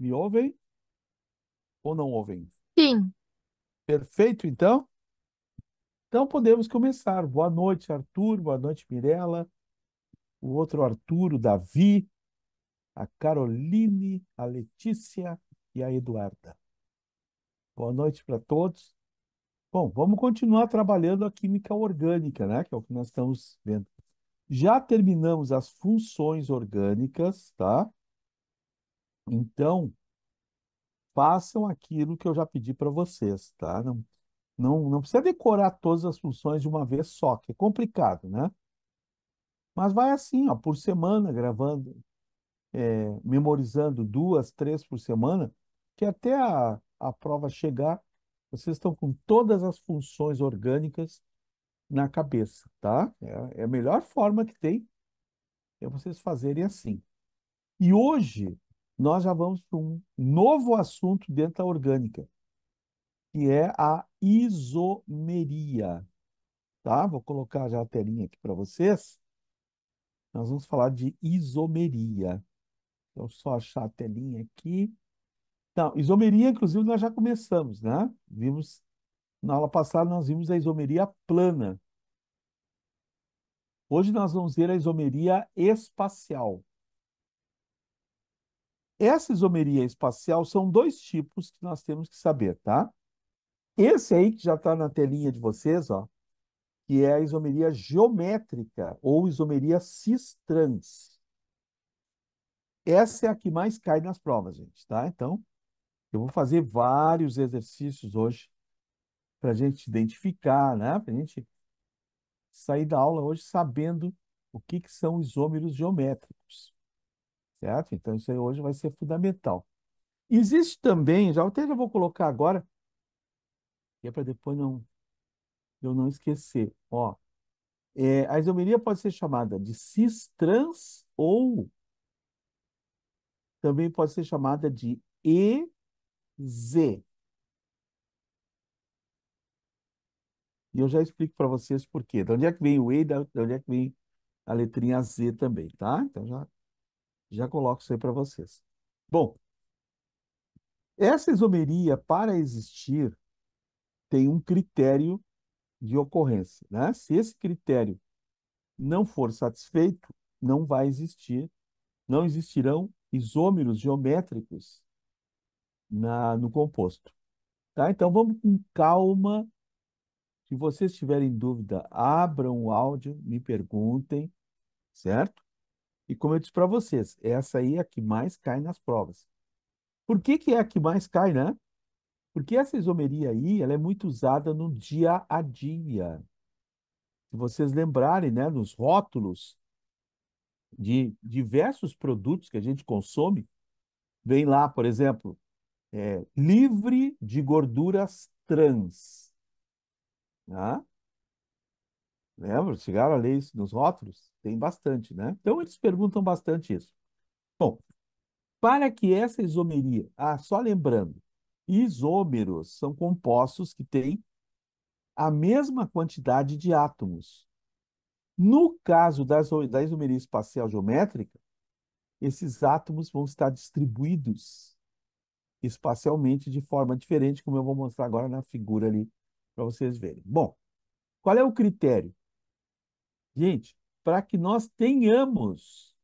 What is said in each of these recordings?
Me ouvem ou não ouvem? Sim. Perfeito, então? Então podemos começar. Boa noite, Arthur. Boa noite, Mirella. O outro Arthur, o Davi, a Caroline, a Letícia e a Eduarda. Boa noite para todos. Bom, vamos continuar trabalhando a química orgânica, né? Que é o que nós estamos vendo. Já terminamos as funções orgânicas, tá? Então, façam aquilo que eu já pedi para vocês, tá? Não, não, não precisa decorar todas as funções de uma vez só, que é complicado, né? Mas vai assim, ó, por semana, gravando, é, memorizando duas, três por semana, que até a, a prova chegar, vocês estão com todas as funções orgânicas na cabeça, tá? É, é a melhor forma que tem é vocês fazerem assim. E hoje, nós já vamos para um novo assunto dentro da orgânica, que é a isomeria. Tá? Vou colocar já a telinha aqui para vocês. Nós vamos falar de isomeria. Então, só achar a telinha aqui. Então, isomeria, inclusive, nós já começamos, né? Vimos, na aula passada, nós vimos a isomeria plana. Hoje nós vamos ver a isomeria espacial. Essa isomeria espacial são dois tipos que nós temos que saber, tá? Esse aí que já está na telinha de vocês, ó, que é a isomeria geométrica ou isomeria cis-trans. Essa é a que mais cai nas provas, gente, tá? Então, eu vou fazer vários exercícios hoje para a gente identificar, né? Para a gente sair da aula hoje sabendo o que, que são isômeros geométricos certo? Então, isso aí hoje vai ser fundamental. Existe também, já até já vou colocar agora, que é para depois não, eu não esquecer, ó, é, a isomeria pode ser chamada de cis-trans ou também pode ser chamada de EZ. E eu já explico para vocês por quê. De onde é que vem o E, de onde é que vem a letrinha Z também, tá? Então já já coloco isso aí para vocês. Bom, essa isomeria, para existir, tem um critério de ocorrência. Né? Se esse critério não for satisfeito, não vai existir, não existirão isômeros geométricos na, no composto. Tá? Então, vamos com calma. Se vocês tiverem dúvida, abram o áudio, me perguntem, certo? E como eu disse para vocês, essa aí é a que mais cai nas provas. Por que, que é a que mais cai, né? Porque essa isomeria aí, ela é muito usada no dia a dia. Se vocês lembrarem, né, nos rótulos de diversos produtos que a gente consome, vem lá, por exemplo, é, livre de gorduras trans. Né? Lembra? Chegaram a ler isso nos rótulos? Tem bastante, né? Então, eles perguntam bastante isso. Bom, para que essa isomeria... Ah, só lembrando, isômeros são compostos que têm a mesma quantidade de átomos. No caso das, da isomeria espacial geométrica, esses átomos vão estar distribuídos espacialmente de forma diferente, como eu vou mostrar agora na figura ali para vocês verem. Bom, qual é o critério? Gente, para que nós tenhamos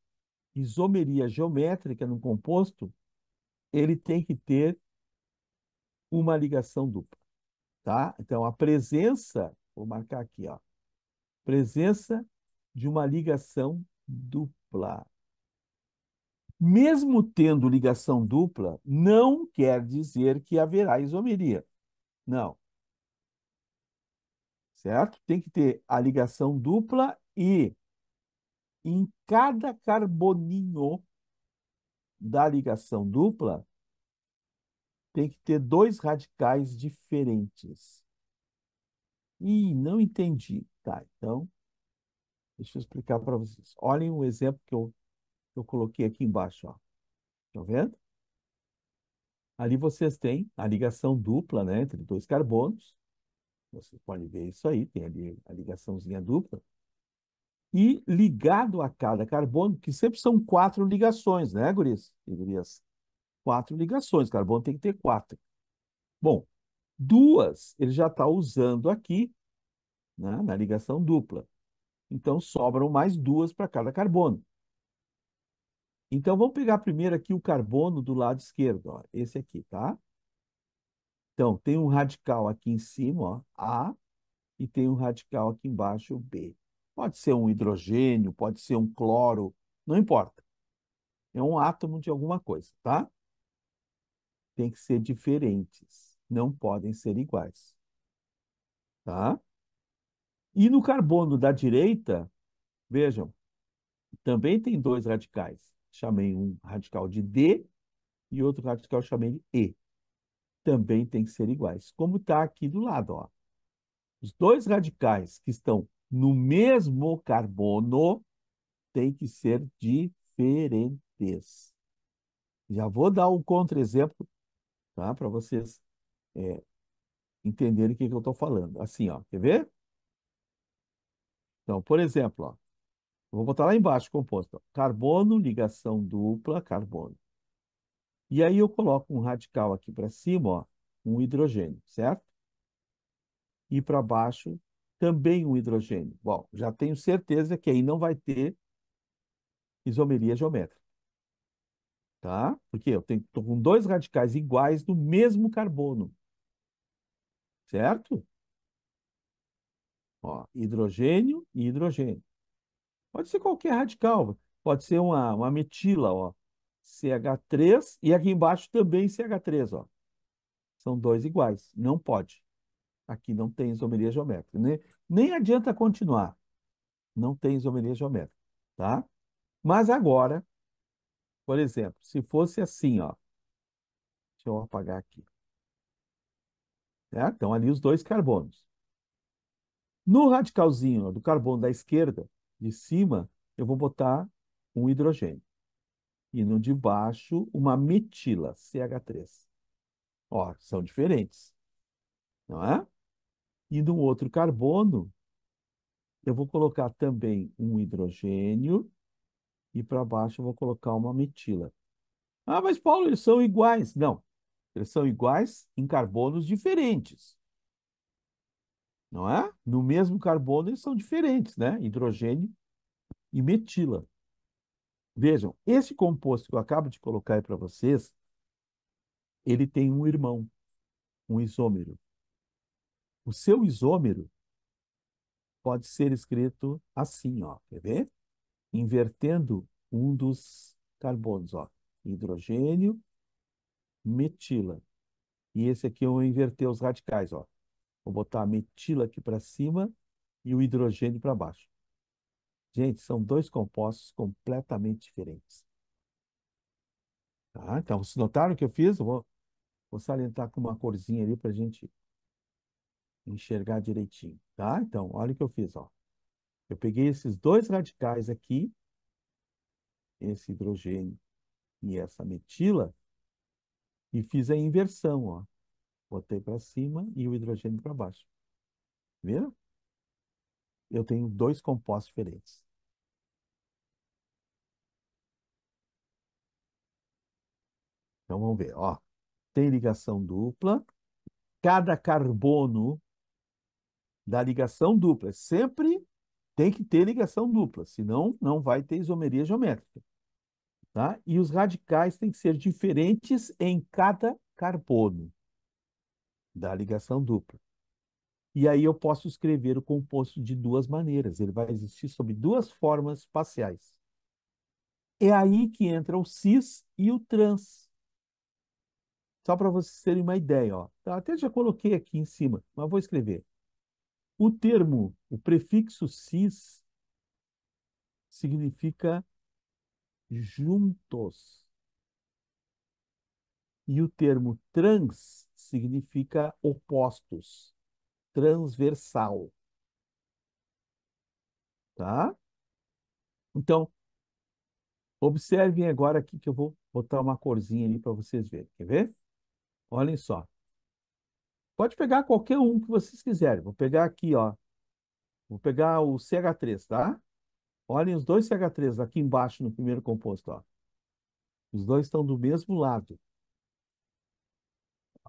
isomeria geométrica num composto, ele tem que ter uma ligação dupla, tá? Então, a presença, vou marcar aqui, ó, presença de uma ligação dupla. Mesmo tendo ligação dupla, não quer dizer que haverá isomeria. Não. Certo? Tem que ter a ligação dupla e em cada carboninho da ligação dupla, tem que ter dois radicais diferentes. Ih, não entendi. Tá, então, deixa eu explicar para vocês. Olhem o exemplo que eu, que eu coloquei aqui embaixo. Estão vendo? Ali vocês têm a ligação dupla né, entre dois carbonos. Vocês podem ver isso aí, tem ali a ligaçãozinha dupla e ligado a cada carbono, que sempre são quatro ligações, né, Guris? Gurias? Quatro ligações, carbono tem que ter quatro. Bom, duas ele já está usando aqui né, na ligação dupla. Então, sobram mais duas para cada carbono. Então, vamos pegar primeiro aqui o carbono do lado esquerdo, ó, esse aqui, tá? Então, tem um radical aqui em cima, ó, A, e tem um radical aqui embaixo, B. Pode ser um hidrogênio, pode ser um cloro, não importa. É um átomo de alguma coisa, tá? Tem que ser diferentes, não podem ser iguais. Tá? E no carbono da direita, vejam, também tem dois radicais. Chamei um radical de D e outro radical chamei de E. Também tem que ser iguais. Como está aqui do lado, ó. Os dois radicais que estão no mesmo carbono tem que ser diferentes. Já vou dar um contra-exemplo tá? para vocês é, entenderem o que, que eu estou falando. Assim, ó, quer ver? Então, por exemplo, ó, vou botar lá embaixo composto. Ó, carbono, ligação dupla, carbono. E aí eu coloco um radical aqui para cima, ó, um hidrogênio, certo? E para baixo, também o hidrogênio. Bom, já tenho certeza que aí não vai ter isomeria geométrica. Tá? Porque eu estou com dois radicais iguais do mesmo carbono. Certo? Ó, hidrogênio e hidrogênio. Pode ser qualquer radical. Pode ser uma, uma metila, ó. CH3 e aqui embaixo também CH3, ó. São dois iguais. Não pode. Aqui não tem isomeria geométrica. Nem, nem adianta continuar. Não tem isomeria geométrica, tá? Mas agora, por exemplo, se fosse assim, ó. Deixa eu apagar aqui. É, estão então, ali os dois carbonos. No radicalzinho ó, do carbono da esquerda, de cima, eu vou botar um hidrogênio. E no de baixo, uma metila, CH3. Ó, são diferentes. Não é? E no outro carbono, eu vou colocar também um hidrogênio e para baixo eu vou colocar uma metila. Ah, mas Paulo, eles são iguais. Não, eles são iguais em carbonos diferentes. Não é? No mesmo carbono eles são diferentes, né? Hidrogênio e metila. Vejam, esse composto que eu acabo de colocar aí para vocês, ele tem um irmão, um isômero. O seu isômero pode ser escrito assim, ó, quer ver? Invertendo um dos carbonos, ó, hidrogênio, metila. E esse aqui eu vou inverter os radicais, ó. Vou botar a metila aqui para cima e o hidrogênio para baixo. Gente, são dois compostos completamente diferentes. Tá? Então, vocês notaram o que eu fiz? Eu vou, vou salientar com uma corzinha ali para a gente enxergar direitinho, tá? Então, olha o que eu fiz, ó. Eu peguei esses dois radicais aqui, esse hidrogênio e essa metila, e fiz a inversão, ó. Botei para cima e o hidrogênio para baixo. Viram? Eu tenho dois compostos diferentes. Então vamos ver, ó. Tem ligação dupla. Cada carbono da ligação dupla. Sempre tem que ter ligação dupla, senão não vai ter isomeria geométrica. Tá? E os radicais têm que ser diferentes em cada carbono da ligação dupla. E aí eu posso escrever o composto de duas maneiras. Ele vai existir sob duas formas espaciais. É aí que entra o cis e o trans. Só para vocês terem uma ideia. Ó. Eu tá, até já coloquei aqui em cima, mas vou escrever. O termo, o prefixo cis, significa juntos. E o termo trans significa opostos, transversal. Tá? Então, observem agora aqui que eu vou botar uma corzinha ali para vocês verem. Quer ver? Olhem só. Pode pegar qualquer um que vocês quiserem. Vou pegar aqui, ó. Vou pegar o CH3, tá? Olhem os dois CH3 aqui embaixo no primeiro composto, ó. Os dois estão do mesmo lado.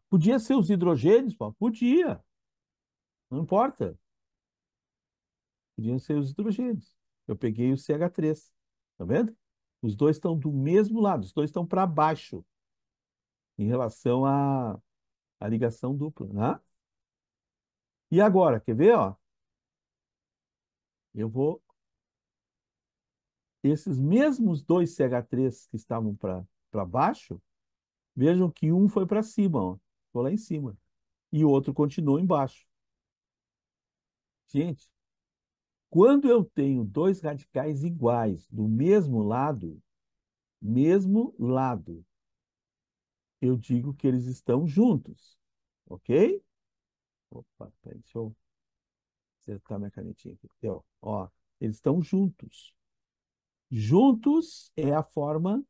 Podia ser os hidrogênios, pô? Podia. Não importa. Podiam ser os hidrogênios. Eu peguei o CH3. Tá vendo? Os dois estão do mesmo lado, os dois estão para baixo em relação a, a ligação dupla, né? E agora, quer ver, ó? Eu vou... Esses mesmos dois CH3 que estavam para baixo, vejam que um foi para cima, ó. foi lá em cima. E o outro continuou embaixo. Gente, quando eu tenho dois radicais iguais do mesmo lado, mesmo lado, eu digo que eles estão juntos. Ok? Opa, peraí, deixa eu acertar minha canetinha aqui. deu? ó, eles estão juntos. Juntos é a forma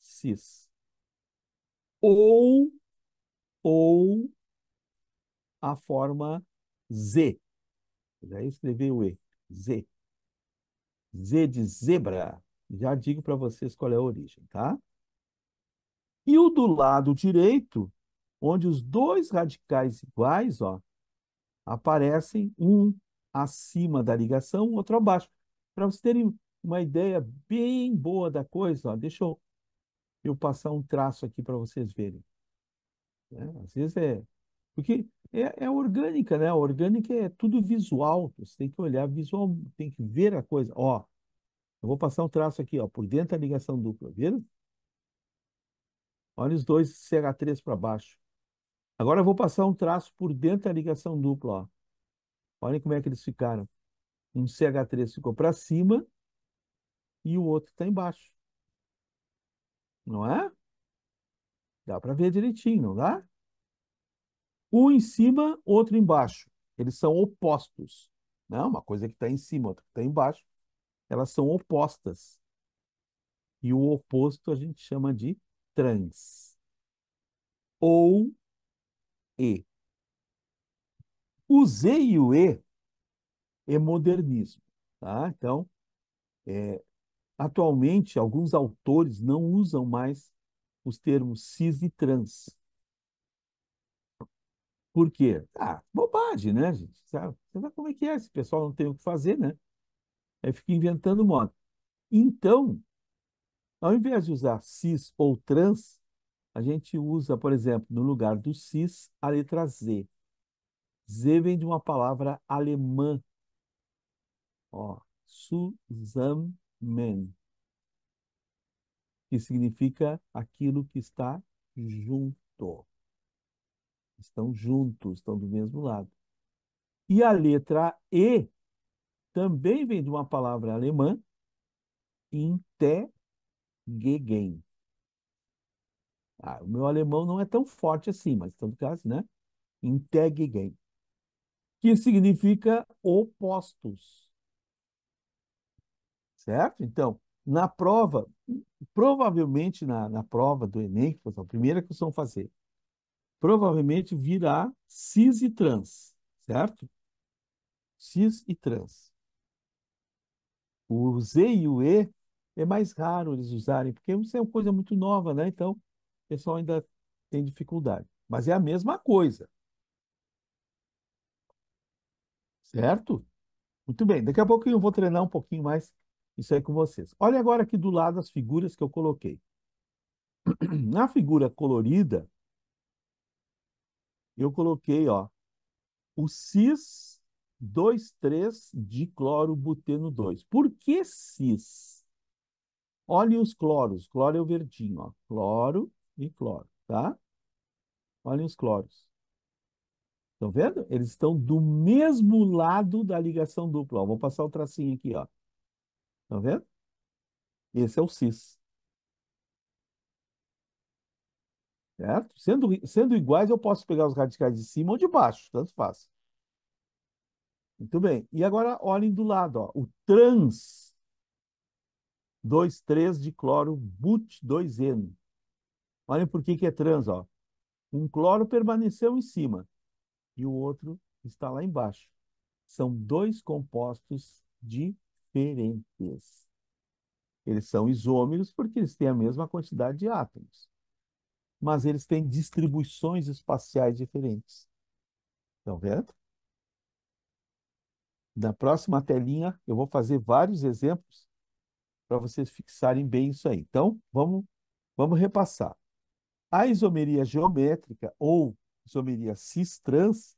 cis. Ou, ou a forma Z. Já escrevi o E. Z. Z de zebra. Já digo para vocês qual é a origem, tá? E o do lado direito, onde os dois radicais iguais ó, aparecem, um acima da ligação, o outro abaixo. Para vocês terem uma ideia bem boa da coisa, ó, deixa eu, eu passar um traço aqui para vocês verem. Né, às vezes é. Porque é, é, orgânica, né? A orgânica é tudo visual. Você tem que olhar visual, tem que ver a coisa. Ó, eu vou passar um traço aqui, ó, por dentro da ligação dupla, viram? Olha os dois CH3 para baixo. Agora eu vou passar um traço por dentro da ligação dupla. Ó. Olhem como é que eles ficaram. Um CH3 ficou para cima e o outro está embaixo. Não é? Dá para ver direitinho, não dá? Um em cima, outro embaixo. Eles são opostos. não? Uma coisa é que está em cima, outra que está embaixo. Elas são opostas. E o oposto a gente chama de trans. Ou E. O Z e o E é modernismo. Tá? Então, é, atualmente, alguns autores não usam mais os termos cis e trans. Por quê? Ah, bobagem, né, gente? Sabe, como é que é? Esse pessoal não tem o que fazer, né? Aí fica inventando moda. Então, ao invés de usar cis ou trans, a gente usa, por exemplo, no lugar do cis, a letra Z. Z vem de uma palavra alemã. Ó, zusammen, que significa aquilo que está junto. Estão juntos, estão do mesmo lado. E a letra E também vem de uma palavra alemã, inter Gegen. Ah, o meu alemão não é tão forte assim, mas tanto caso, assim, né? Integgen, Que significa opostos. Certo? Então, na prova, provavelmente na, na prova do Enem, que a primeira que vão fazer, provavelmente virá cis e trans, certo? Cis e trans. O Z e o E é mais raro eles usarem, porque isso é uma coisa muito nova, né? Então, o pessoal ainda tem dificuldade. Mas é a mesma coisa. Certo? Muito bem, daqui a pouco eu vou treinar um pouquinho mais isso aí com vocês. Olha agora aqui do lado as figuras que eu coloquei. Na figura colorida, eu coloquei ó, o cis 2,3 diclorobuteno 2. Por que cis? Olhe os cloros. Cloro é o verdinho, ó. Cloro e cloro, tá? Olhem os cloros. Estão vendo? Eles estão do mesmo lado da ligação dupla. Ó. Vou passar o tracinho aqui, ó. Estão vendo? Esse é o cis. Certo? Sendo, sendo iguais, eu posso pegar os radicais de cima ou de baixo, tanto faz. Muito bem. E agora olhem do lado, ó. O trans 2,3 de cloro but 2N. Olhem por que, que é trans, ó. Um cloro permaneceu em cima e o outro está lá embaixo. São dois compostos diferentes. Eles são isômeros porque eles têm a mesma quantidade de átomos, mas eles têm distribuições espaciais diferentes. Estão vendo? Na próxima telinha, eu vou fazer vários exemplos para vocês fixarem bem isso aí. Então, vamos, vamos repassar. A isomeria geométrica ou isomeria cis-trans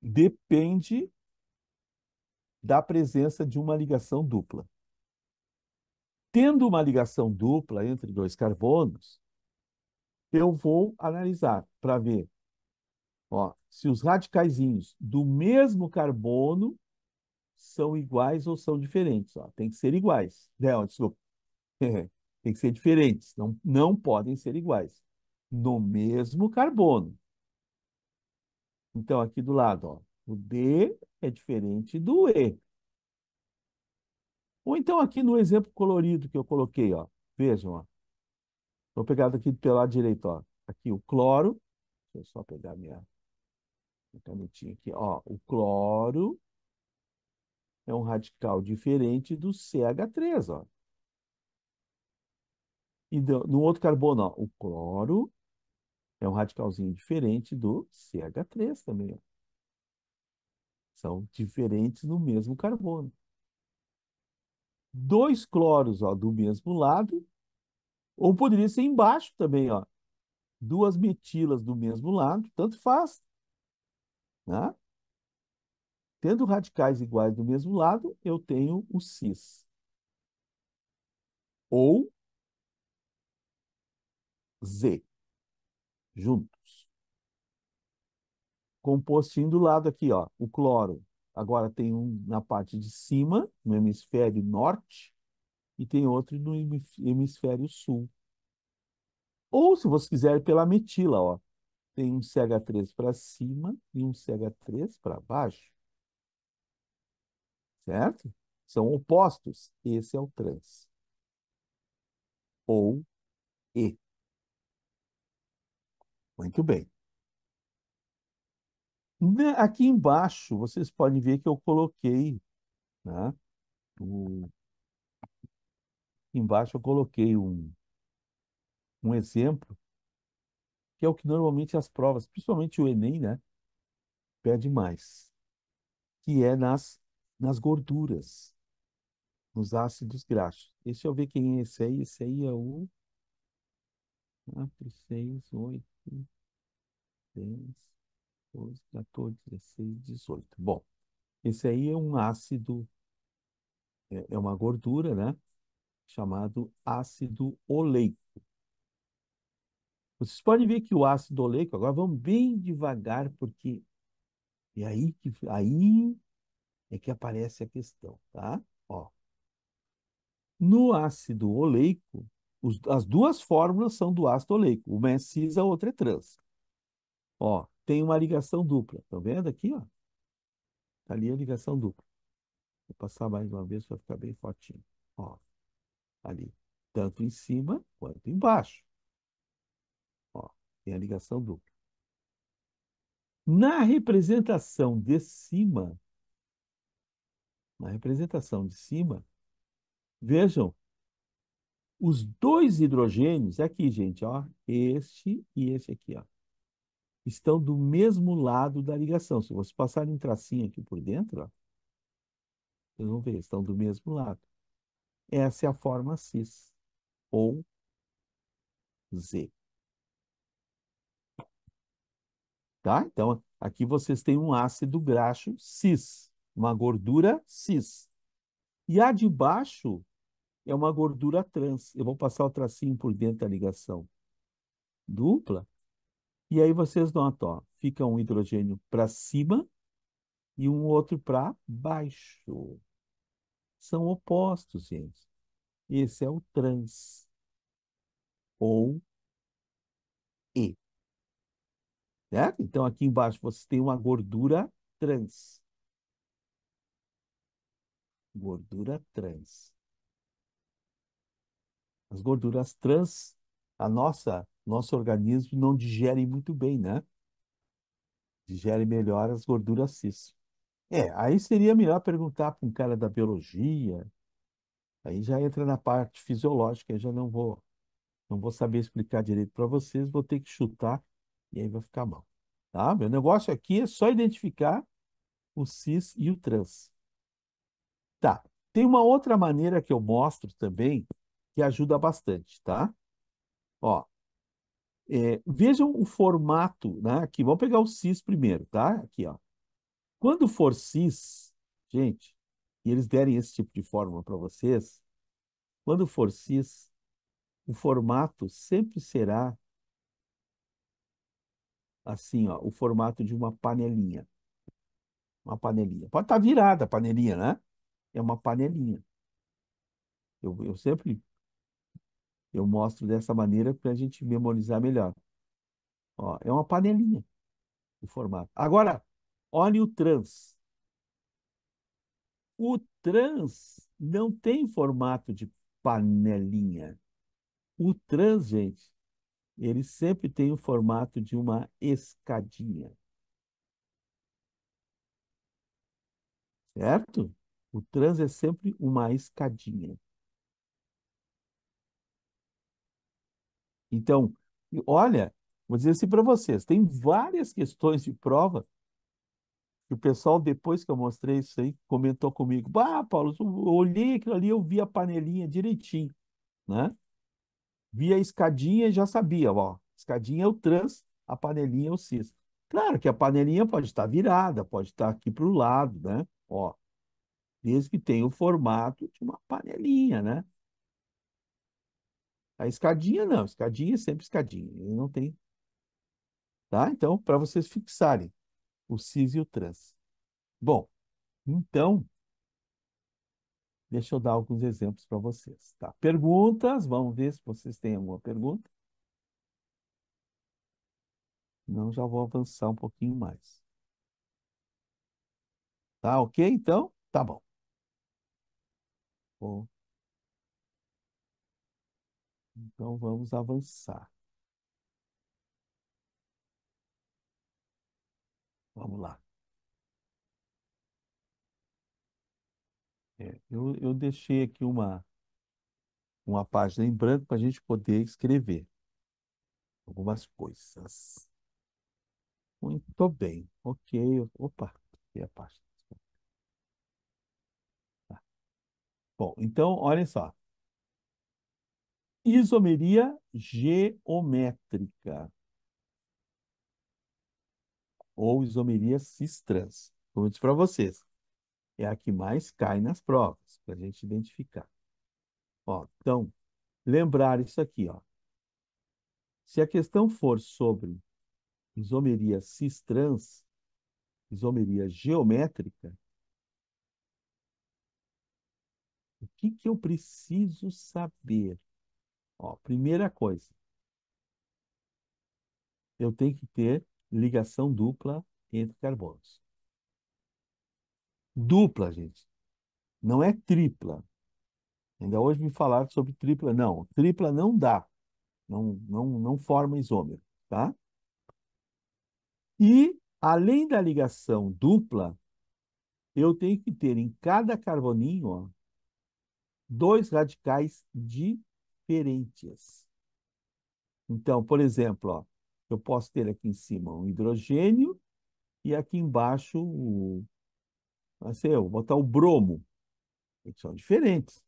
depende da presença de uma ligação dupla. Tendo uma ligação dupla entre dois carbonos, eu vou analisar para ver ó, se os radicaizinhos do mesmo carbono são iguais ou são diferentes. Ó. Tem que ser iguais. Não, né, desculpa. Tem que ser diferentes. Não, não podem ser iguais. No mesmo carbono. Então, aqui do lado, ó, o D é diferente do E. Ou então aqui no exemplo colorido que eu coloquei, ó. Vejam, ó. Vou pegar daqui pelo lado direito, ó. Aqui o cloro. Deixa eu só pegar minha, minha canetinha aqui, ó. O cloro é um radical diferente do CH3, ó. E no outro carbono, ó, o cloro é um radicalzinho diferente do CH3 também, ó. São diferentes no mesmo carbono. Dois cloros, ó, do mesmo lado, ou poderia ser embaixo também, ó. Duas metilas do mesmo lado, tanto faz, né? Tendo radicais iguais do mesmo lado, eu tenho o cis. Ou Z, juntos. Compostinho do lado aqui, ó, o cloro. Agora tem um na parte de cima, no hemisfério norte, e tem outro no hemisfério sul. Ou, se você quiser, pela metila, ó. Tem um CH3 para cima e um CH3 para baixo certo? São opostos. Esse é o trans. Ou e. Muito bem. Né, aqui embaixo, vocês podem ver que eu coloquei, né? O... Embaixo eu coloquei um, um exemplo, que é o que normalmente as provas, principalmente o Enem, né? Pede mais, que é nas nas gorduras, nos ácidos graxos. Deixa eu ver quem é esse aí. Esse aí é o 4, 6, 8, 10, 12, 14, 16, 18. Bom, esse aí é um ácido, é, é uma gordura, né? Chamado ácido oleico. Vocês podem ver que o ácido oleico, agora vamos bem devagar, porque é aí que aí é que aparece a questão, tá? Ó. No ácido oleico, os, as duas fórmulas são do ácido oleico. Uma é cis, a outra é trans. Ó, tem uma ligação dupla. Estão tá vendo aqui? Ó? Tá ali a ligação dupla. Vou passar mais uma vez para ficar bem fortinho. Ó, ali. Tanto em cima quanto embaixo. Ó, tem a ligação dupla. Na representação de cima, na representação de cima, vejam, os dois hidrogênios, é aqui, gente, ó, este e este aqui, ó, estão do mesmo lado da ligação. Se vocês passarem um tracinho aqui por dentro, ó, vocês vão ver, estão do mesmo lado. Essa é a forma cis, ou Z. Tá? Então, aqui vocês têm um ácido graxo cis uma gordura cis. E a de baixo é uma gordura trans. Eu vou passar o tracinho por dentro da ligação dupla. E aí vocês notam, ó, fica um hidrogênio para cima e um outro para baixo. São opostos, gente. Esse é o trans. Ou E. Certo? Então, aqui embaixo você tem uma gordura trans. Gordura trans. As gorduras trans, a nossa, nosso organismo não digere muito bem, né? Digere melhor as gorduras cis. É, aí seria melhor perguntar para um cara da biologia. Aí já entra na parte fisiológica, eu já não vou não vou saber explicar direito para vocês, vou ter que chutar e aí vai ficar mal. Tá? Meu negócio aqui é só identificar o cis e o trans. Tá. Tem uma outra maneira que eu mostro também que ajuda bastante, tá? Ó, é, vejam o formato, né? Aqui, vamos pegar o cis primeiro, tá? Aqui, ó. Quando for cis, gente, e eles derem esse tipo de fórmula para vocês, quando for cis, o formato sempre será assim, ó, o formato de uma panelinha. Uma panelinha. Pode estar tá virada a panelinha, né? é uma panelinha. Eu, eu sempre eu mostro dessa maneira para a gente memorizar melhor. Ó, é uma panelinha o formato. Agora, olhe o trans. O trans não tem formato de panelinha. O trans, gente, ele sempre tem o formato de uma escadinha. Certo? O trans é sempre uma escadinha. Então, olha, vou dizer assim para vocês, tem várias questões de prova que o pessoal, depois que eu mostrei isso aí, comentou comigo, bah, Paulo, eu olhei aquilo ali, eu vi a panelinha direitinho, né? Vi a escadinha e já sabia, ó, escadinha é o trans, a panelinha é o cis. Claro que a panelinha pode estar virada, pode estar aqui para o lado, né? Ó, desde que tenha o formato de uma panelinha, né? A escadinha não, escadinha é sempre escadinha, ele não tem. Tá? Então, para vocês fixarem o cis e o trans. Bom, então, deixa eu dar alguns exemplos para vocês. Tá? Perguntas, vamos ver se vocês têm alguma pergunta. Não, já vou avançar um pouquinho mais. Tá ok, então? Tá bom. Bom, então vamos avançar. Vamos lá. É, eu, eu deixei aqui uma, uma página em branco para a gente poder escrever algumas coisas. Muito bem. Ok. Opa, aqui a página. Bom, então, olhem só. Isomeria geométrica. Ou isomeria cis-trans. Como eu disse para vocês, é a que mais cai nas provas, para a gente identificar. Ó, então, lembrar isso aqui. Ó. Se a questão for sobre isomeria cis-trans, isomeria geométrica, que, que eu preciso saber? Ó, primeira coisa, eu tenho que ter ligação dupla entre carbonos. Dupla, gente. Não é tripla. Ainda hoje me falaram sobre tripla. Não, tripla não dá. Não, não, não forma isômero, tá? E, além da ligação dupla, eu tenho que ter em cada carboninho, ó, dois radicais diferentes. Então, por exemplo, ó, eu posso ter aqui em cima um hidrogênio e aqui embaixo o, ser, eu vou botar o bromo. Eles são diferentes.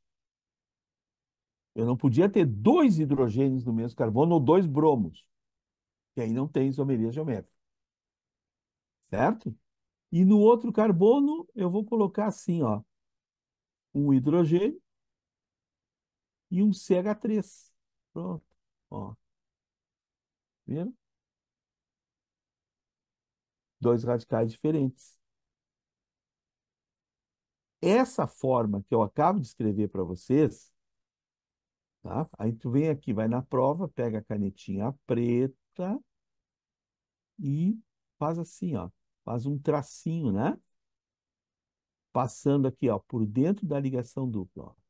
Eu não podia ter dois hidrogênios no mesmo carbono ou dois bromos. E aí não tem isomeria geométrica. Certo? E no outro carbono eu vou colocar assim, ó, um hidrogênio e um CH3. Pronto. Ó. Viram? Dois radicais diferentes. Essa forma que eu acabo de escrever para vocês, tá? aí tu vem aqui, vai na prova, pega a canetinha preta e faz assim, ó, faz um tracinho, né? Passando aqui ó, por dentro da ligação dupla. Ó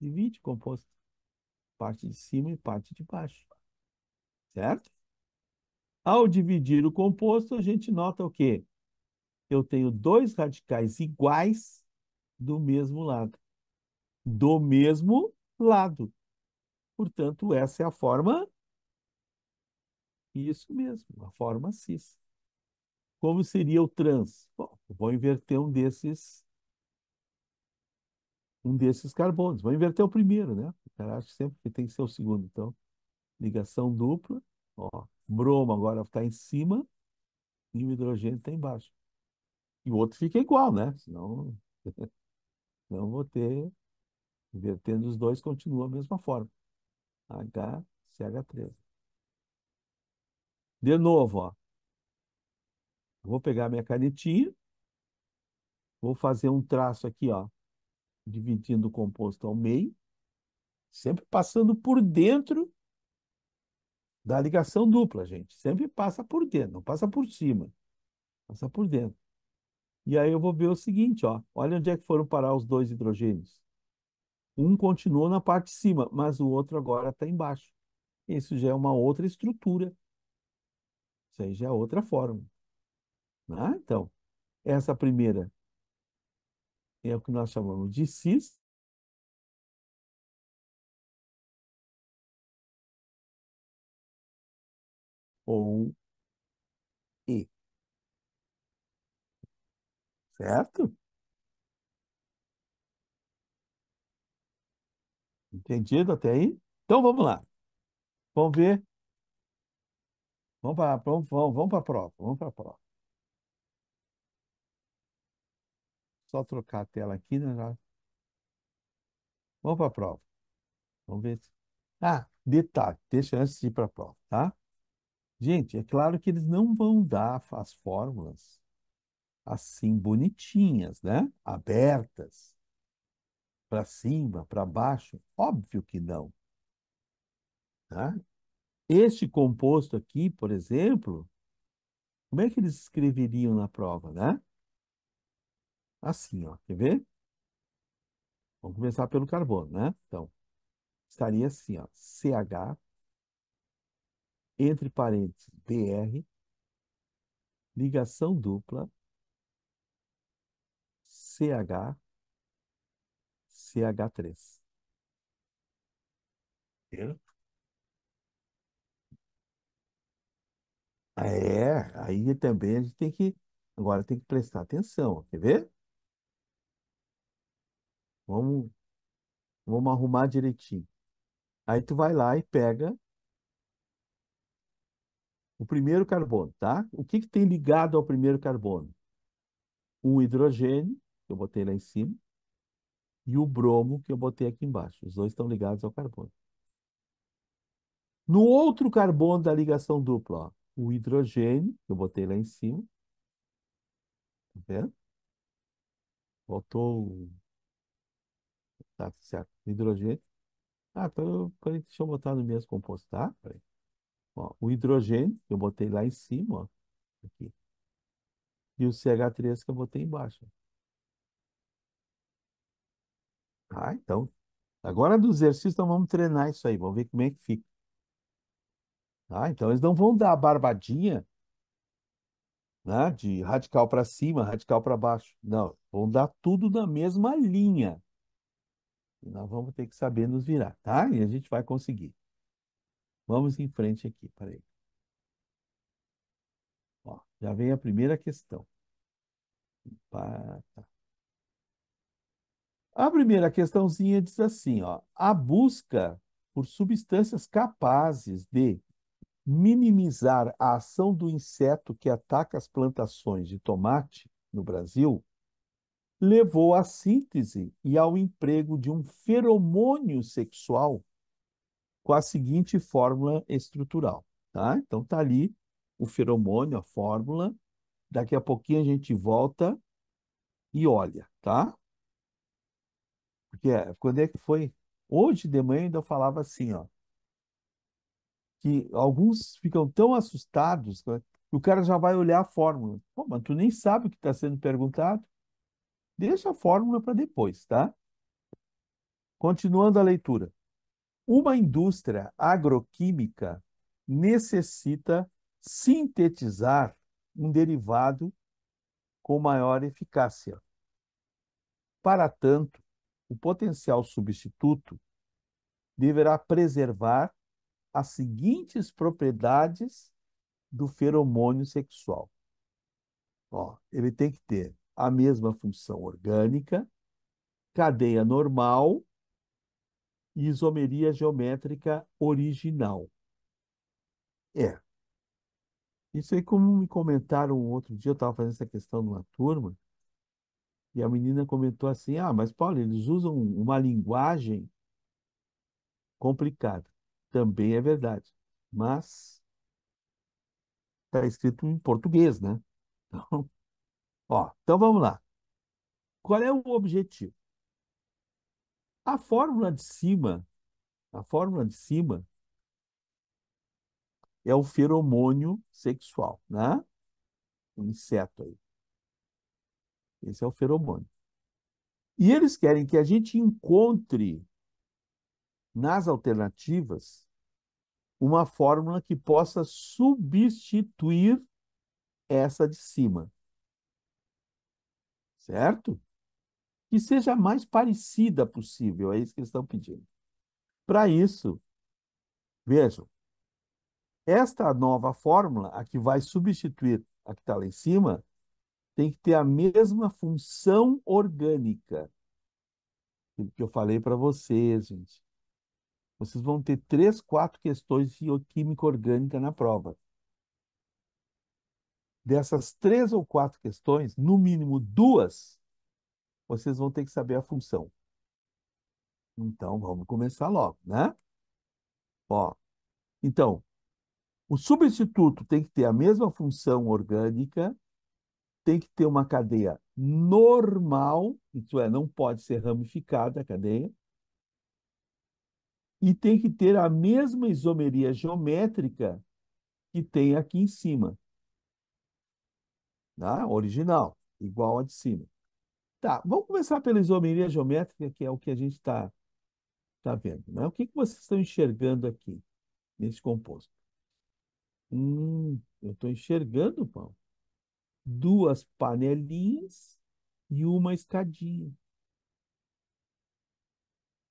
divide composto. Parte de cima e parte de baixo. Certo? Ao dividir o composto, a gente nota o quê? Eu tenho dois radicais iguais do mesmo lado. Do mesmo lado. Portanto, essa é a forma. Isso mesmo, a forma cis. Como seria o trans? Bom, vou inverter um desses um desses carbonos. Vou inverter o primeiro, né? O cara acha sempre que tem que ser o segundo. Então, ligação dupla, ó, bromo agora está em cima e o hidrogênio está embaixo. E o outro fica igual, né? Senão, não vou ter. Invertendo os dois, continua a mesma forma. HCH3. De novo, ó. Vou pegar minha canetinha, vou fazer um traço aqui, ó, dividindo o composto ao meio, sempre passando por dentro da ligação dupla, gente. Sempre passa por dentro, não passa por cima. Passa por dentro. E aí eu vou ver o seguinte, ó. Olha onde é que foram parar os dois hidrogênios. Um continuou na parte de cima, mas o outro agora está embaixo. Isso já é uma outra estrutura. Isso aí já é outra forma. Ah, então, essa primeira é o que nós chamamos de cis. Ou e. I. Certo? Entendido até aí? Então vamos lá. Vamos ver. Vamos para vamos, vamos, vamos a prova. Vamos para a prova. Só trocar a tela aqui, né? Vamos para a prova. Vamos ver. Se... Ah, detalhe, deixa antes de ir para a prova, tá? Gente, é claro que eles não vão dar as fórmulas assim bonitinhas, né? Abertas. Para cima, para baixo. Óbvio que não. Tá? Este composto aqui, por exemplo, como é que eles escreveriam na prova, né? assim, ó. Quer ver? Vamos começar pelo carbono, né? Então, estaria assim, ó, CH, entre parênteses, DR, ligação dupla, CH, CH3. Entendeu? É, aí também a gente tem que, agora tem que prestar atenção, quer ver? Vamos, vamos arrumar direitinho. Aí tu vai lá e pega o primeiro carbono, tá? O que, que tem ligado ao primeiro carbono? O hidrogênio, que eu botei lá em cima, e o bromo, que eu botei aqui embaixo. Os dois estão ligados ao carbono. No outro carbono da ligação dupla, ó, o hidrogênio, que eu botei lá em cima, tá vendo? Botou Tá certo. Hidrogênio. Ah, então, peraí, deixa eu botar no mesmo composto, tá? Peraí. Ó, o hidrogênio, que eu botei lá em cima, ó, aqui. E o CH3 que eu botei embaixo. Ah, então. Agora do exercício, então vamos treinar isso aí. Vamos ver como é que fica. ah Então, eles não vão dar a barbadinha né, de radical para cima, radical para baixo. Não, vão dar tudo na mesma linha. E nós vamos ter que saber nos virar, tá? E a gente vai conseguir. Vamos em frente aqui, peraí. Ó, já vem a primeira questão. Empata. A primeira questãozinha diz assim, ó, a busca por substâncias capazes de minimizar a ação do inseto que ataca as plantações de tomate no Brasil levou à síntese e ao emprego de um feromônio sexual com a seguinte fórmula estrutural. Tá? Então tá ali o feromônio, a fórmula. Daqui a pouquinho a gente volta e olha, tá? Porque quando é que foi? Hoje de manhã ainda eu falava assim, ó. Que alguns ficam tão assustados que né? o cara já vai olhar a fórmula. Pô, mas tu nem sabe o que está sendo perguntado. Deixa a fórmula para depois, tá? Continuando a leitura. Uma indústria agroquímica necessita sintetizar um derivado com maior eficácia. Para tanto, o potencial substituto deverá preservar as seguintes propriedades do feromônio sexual. Ó, ele tem que ter a mesma função orgânica, cadeia normal e isomeria geométrica original. É. Isso aí, como me comentaram outro dia, eu estava fazendo essa questão numa turma, e a menina comentou assim: Ah, mas Paulo, eles usam uma linguagem complicada. Também é verdade. Mas está escrito em português, né? Então, Ó, então vamos lá. Qual é o objetivo? A fórmula de cima, a fórmula de cima é o feromônio sexual, né? O inseto aí. Esse é o feromônio. E eles querem que a gente encontre nas alternativas uma fórmula que possa substituir essa de cima certo? Que seja a mais parecida possível, é isso que eles estão pedindo. Para isso, vejam, esta nova fórmula, a que vai substituir a que está lá em cima, tem que ter a mesma função orgânica. Aquilo que eu falei para vocês, gente. Vocês vão ter três, quatro questões de química orgânica na prova dessas três ou quatro questões, no mínimo duas, vocês vão ter que saber a função. Então, vamos começar logo, né? Ó, então, o substituto tem que ter a mesma função orgânica, tem que ter uma cadeia normal, isto é, não pode ser ramificada a cadeia, e tem que ter a mesma isomeria geométrica que tem aqui em cima. Né? Original, igual a de cima. Tá, vamos começar pela isomeria geométrica, que é o que a gente está tá vendo. Né? O que, que vocês estão enxergando aqui, nesse composto? Hum, eu estou enxergando, Paulo, duas panelinhas e uma escadinha.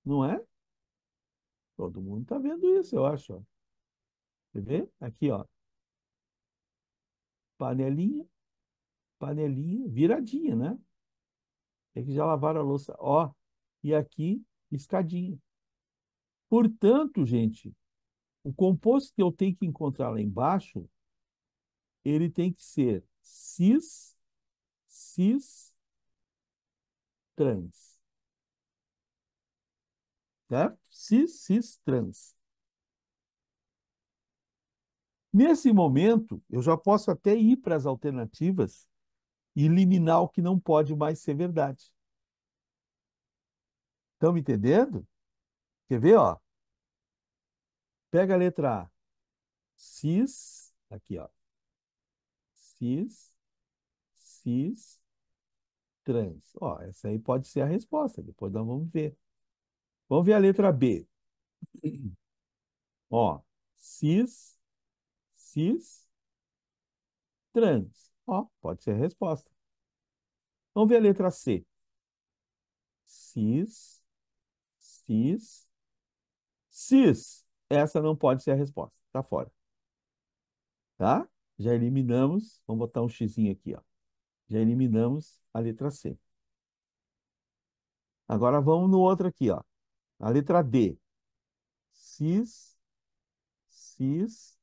Não é? Todo mundo está vendo isso, eu acho. Ó. Quer ver? Aqui, ó. Panelinha panelinha viradinha, né? É que já lavaram a louça, ó, e aqui escadinha. Portanto, gente, o composto que eu tenho que encontrar lá embaixo, ele tem que ser cis, cis, trans. Certo? Cis, cis, trans. Nesse momento, eu já posso até ir para as alternativas e eliminar o que não pode mais ser verdade. Estão me entendendo? Quer ver, ó? Pega a letra A. Cis, aqui, ó. Cis, cis, trans. Ó, essa aí pode ser a resposta, depois nós vamos ver. Vamos ver a letra B. Ó, cis, cis, trans. Ó, pode ser a resposta. Vamos ver a letra C. Cis, cis, cis. Essa não pode ser a resposta. Tá fora. Tá? Já eliminamos. Vamos botar um xzinho aqui, ó. Já eliminamos a letra C. Agora vamos no outro aqui, ó. A letra D. Cis, cis,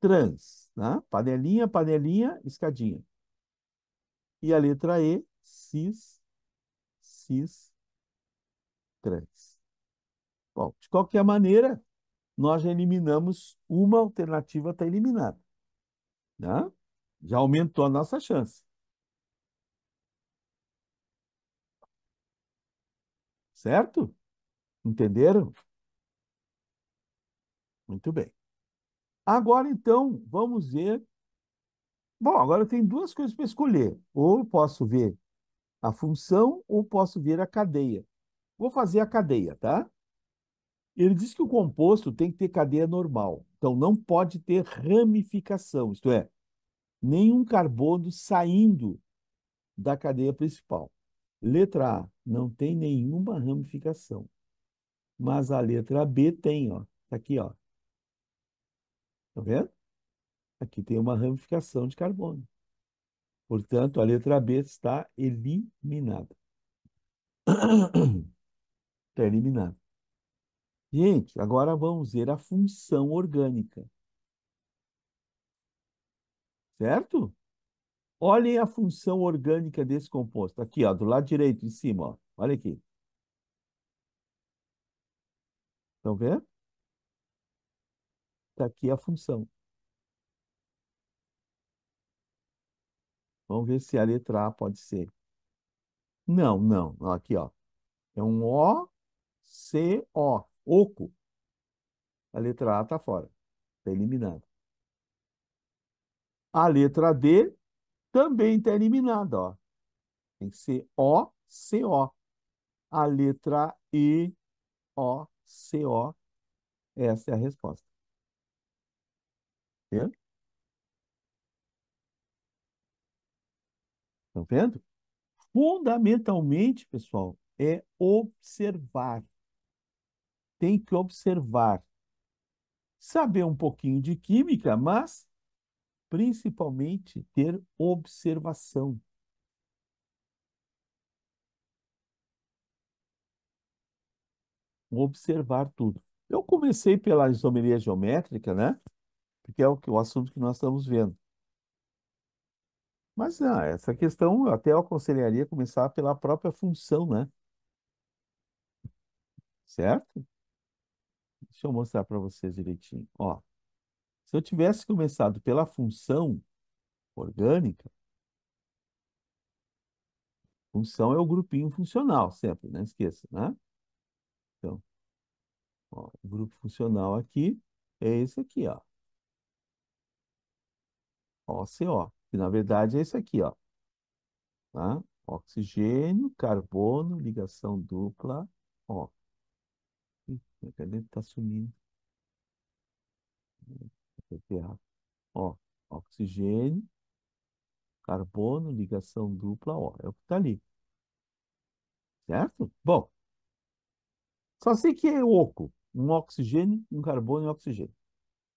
trans. Né? Panelinha, panelinha, escadinha. E a letra E, cis, cis, trans. Bom, de qualquer maneira, nós já eliminamos uma alternativa, está eliminada. Né? Já aumentou a nossa chance. Certo? Entenderam? Muito bem. Agora, então, vamos ver. Bom, agora eu tenho duas coisas para escolher. Ou posso ver a função, ou posso ver a cadeia. Vou fazer a cadeia, tá? Ele diz que o composto tem que ter cadeia normal. Então, não pode ter ramificação, isto é, nenhum carbono saindo da cadeia principal. Letra A, não tem nenhuma ramificação. Mas a letra B tem, ó. Tá aqui, ó. Tá vendo? Aqui tem uma ramificação de carbono. Portanto, a letra B está eliminada. Está eliminada. Gente, agora vamos ver a função orgânica. Certo? Olhem a função orgânica desse composto. Aqui, ó, do lado direito, em cima. Ó. Olha aqui. Estão vendo? Está aqui a função. Vamos ver se a letra A pode ser. Não, não. Aqui, ó. É um O, C, O. Oco. A letra A está fora. Está eliminada. A letra D também está eliminada, ó. Tem que ser O, C, O. A letra E, O, C, O. Essa é a resposta vendo? Estão vendo? Fundamentalmente, pessoal, é observar. Tem que observar. Saber um pouquinho de química, mas principalmente ter observação. Observar tudo. Eu comecei pela isomeria geométrica, né? porque é o, que- o assunto que nós estamos vendo. Mas não, ah, essa questão eu até eu aconselharia começar pela própria função, né? Certo? Deixa eu mostrar para vocês direitinho. Ó, se eu tivesse começado pela função orgânica, função é o grupinho funcional, sempre, não esqueça, né? Então, ó, o grupo funcional aqui é esse aqui, ó. OCO, que na verdade é isso aqui, ó. Tá? Oxigênio, carbono, ligação dupla, ó. Ih, minha é caneta tá sumindo. Ó, oxigênio, carbono, ligação dupla, ó. É o que tá ali. Certo? Bom, só sei que é oco. Um oxigênio, um carbono e um oxigênio.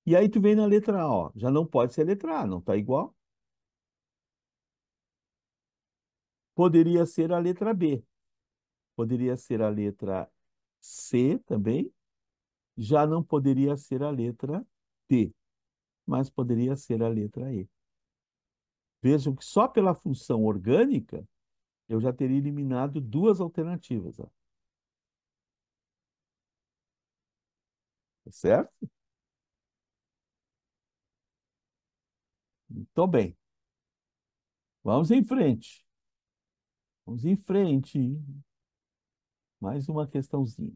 E aí tu vem na letra A, ó. Já não pode ser letra A, não está igual. Poderia ser a letra B. Poderia ser a letra C também. Já não poderia ser a letra D, mas poderia ser a letra E. Vejam que só pela função orgânica eu já teria eliminado duas alternativas. Ó. Tá certo? Então, bem, vamos em frente. Vamos em frente. Mais uma questãozinha.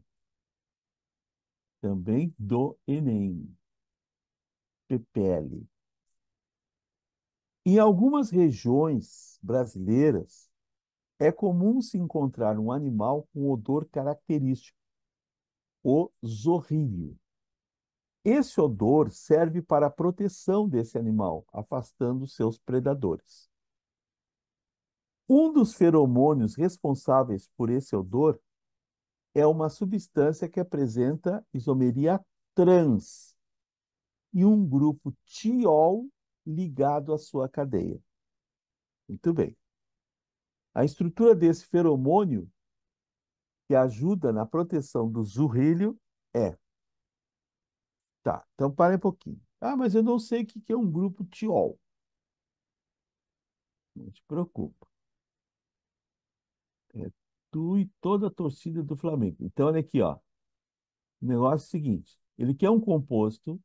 Também do Enem. PPL. Em algumas regiões brasileiras, é comum se encontrar um animal com odor característico, o zorrilho. Esse odor serve para a proteção desse animal, afastando seus predadores. Um dos feromônios responsáveis por esse odor é uma substância que apresenta isomeria trans e um grupo tiol ligado à sua cadeia. Muito bem. A estrutura desse feromônio que ajuda na proteção do zurrilho é Tá, então para um pouquinho. Ah, mas eu não sei o que que é um grupo TIOL. Não te preocupa. É tu e toda a torcida do Flamengo. Então, olha aqui, ó. O negócio é o seguinte: ele quer um composto,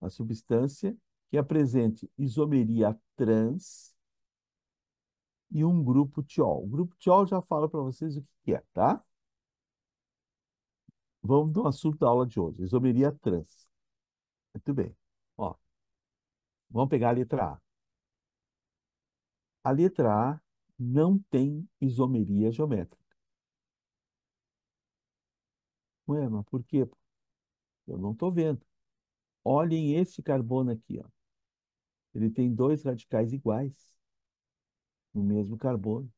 a substância, que apresente isomeria trans e um grupo tiol. O grupo tiol já fala para vocês o que é, tá? Vamos do assunto da aula de hoje, isomeria trans. Muito bem. Ó, vamos pegar a letra A. A letra A não tem isomeria geométrica. Ué, mas por quê? Eu não estou vendo. Olhem este carbono aqui. Ó. Ele tem dois radicais iguais no mesmo carbono.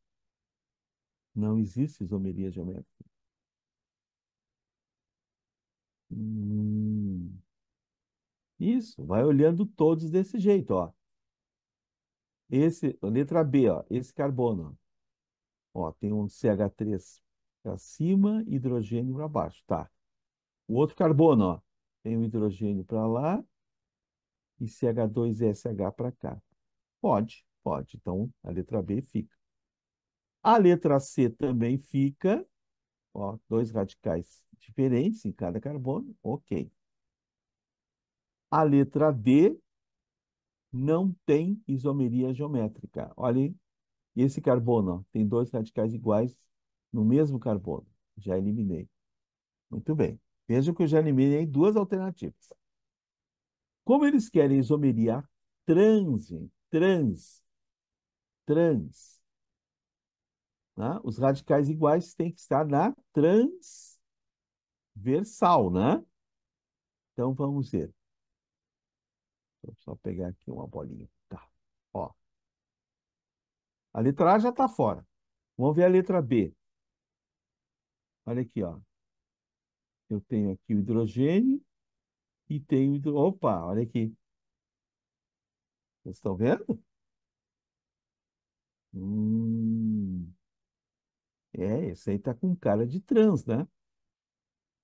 Não existe isomeria geométrica. Hum. isso, vai olhando todos desse jeito, ó. Esse, letra B, ó, esse carbono. Ó, tem um CH3 para cima, hidrogênio para baixo, tá? O outro carbono, ó, tem um hidrogênio para lá e CH2SH para cá. Pode, pode. Então, a letra B fica. A letra C também fica, ó, dois radicais diferentes em cada carbono, ok. A letra D não tem isomeria geométrica. Olha aí, esse carbono ó, tem dois radicais iguais no mesmo carbono. Já eliminei. Muito bem. Vejam que eu já eliminei duas alternativas. Como eles querem isomeria trans, trans, trans, né? os radicais iguais têm que estar na trans versal, né? Então vamos ver. Vou só pegar aqui uma bolinha. Tá. Ó. A letra A já está fora. Vamos ver a letra B. Olha aqui, ó. Eu tenho aqui o hidrogênio e tenho... Hidro... Opa, olha aqui. Vocês estão vendo? Hum. É, esse aí tá com cara de trans, né?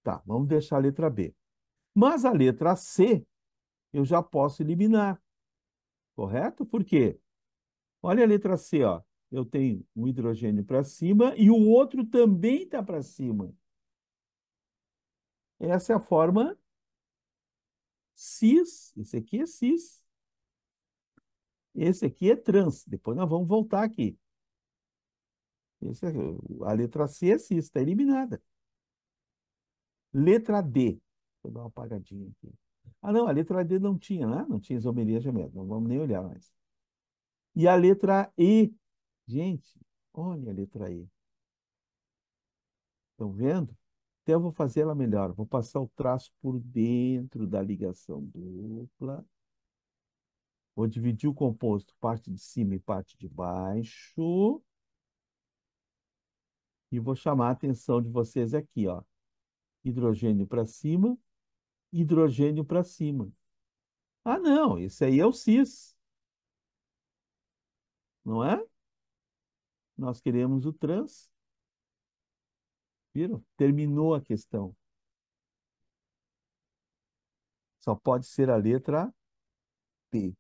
Tá, vamos deixar a letra B. Mas a letra C eu já posso eliminar, correto? Por quê? Olha a letra C, ó. eu tenho um hidrogênio para cima e o outro também está para cima. Essa é a forma cis, esse aqui é cis, esse aqui é trans. Depois nós vamos voltar aqui. Esse, é, a letra C é cis, está eliminada. Letra D. Vou dar uma apagadinha aqui. Ah, não, a letra D não tinha, né? Não tinha isomeria gemela, não vamos nem olhar mais. E a letra E. Gente, olha a letra E. Estão vendo? Então, eu vou fazer ela melhor. Vou passar o traço por dentro da ligação dupla. Vou dividir o composto parte de cima e parte de baixo. E vou chamar a atenção de vocês aqui, ó hidrogênio para cima, hidrogênio para cima. Ah, não, esse aí é o cis. Não é? Nós queremos o trans. Viram? Terminou a questão. Só pode ser a letra T.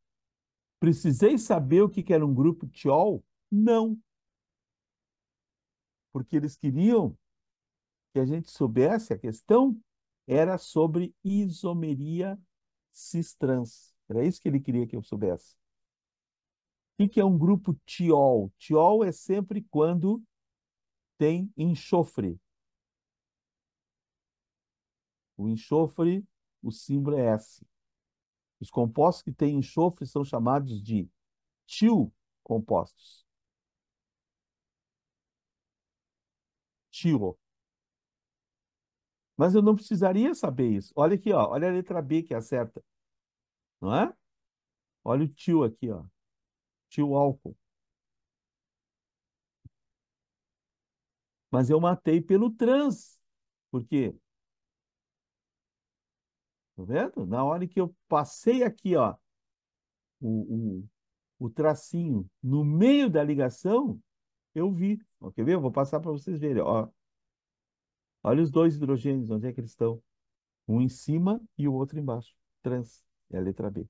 Precisei saber o que era um grupo TIOL? Não. Porque eles queriam que a gente soubesse, a questão era sobre isomeria cis-trans. Era isso que ele queria que eu soubesse. O que é um grupo tiol? Tiol é sempre quando tem enxofre. O enxofre, o símbolo é S. Os compostos que têm enxofre são chamados de tio compostos. Tio. Mas eu não precisaria saber isso. Olha aqui, ó. olha a letra B que acerta. Não é? Olha o tio aqui, ó. tio álcool. Mas eu matei pelo trans. Por quê? Tá vendo? Na hora que eu passei aqui, ó, o, o, o tracinho no meio da ligação, eu vi. Ó, quer ver? Eu vou passar para vocês verem. Ó, Olha os dois hidrogênios, onde é que eles estão? Um em cima e o outro embaixo. Trans, é a letra B.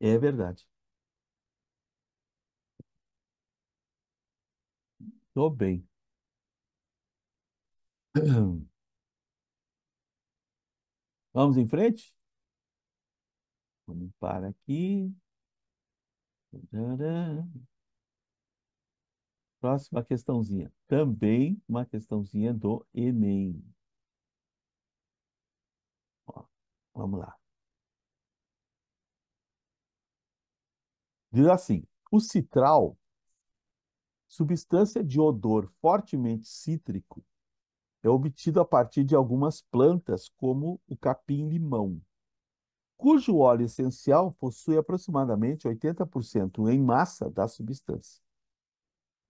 É verdade. Tô bem. Vamos em frente? Vou limpar aqui. Tcharam. Próxima questãozinha. Também uma questãozinha do Enem. Ó, vamos lá. Diz assim: o citral, substância de odor fortemente cítrico, é obtido a partir de algumas plantas, como o capim-limão, cujo óleo essencial possui aproximadamente 80% em massa da substância.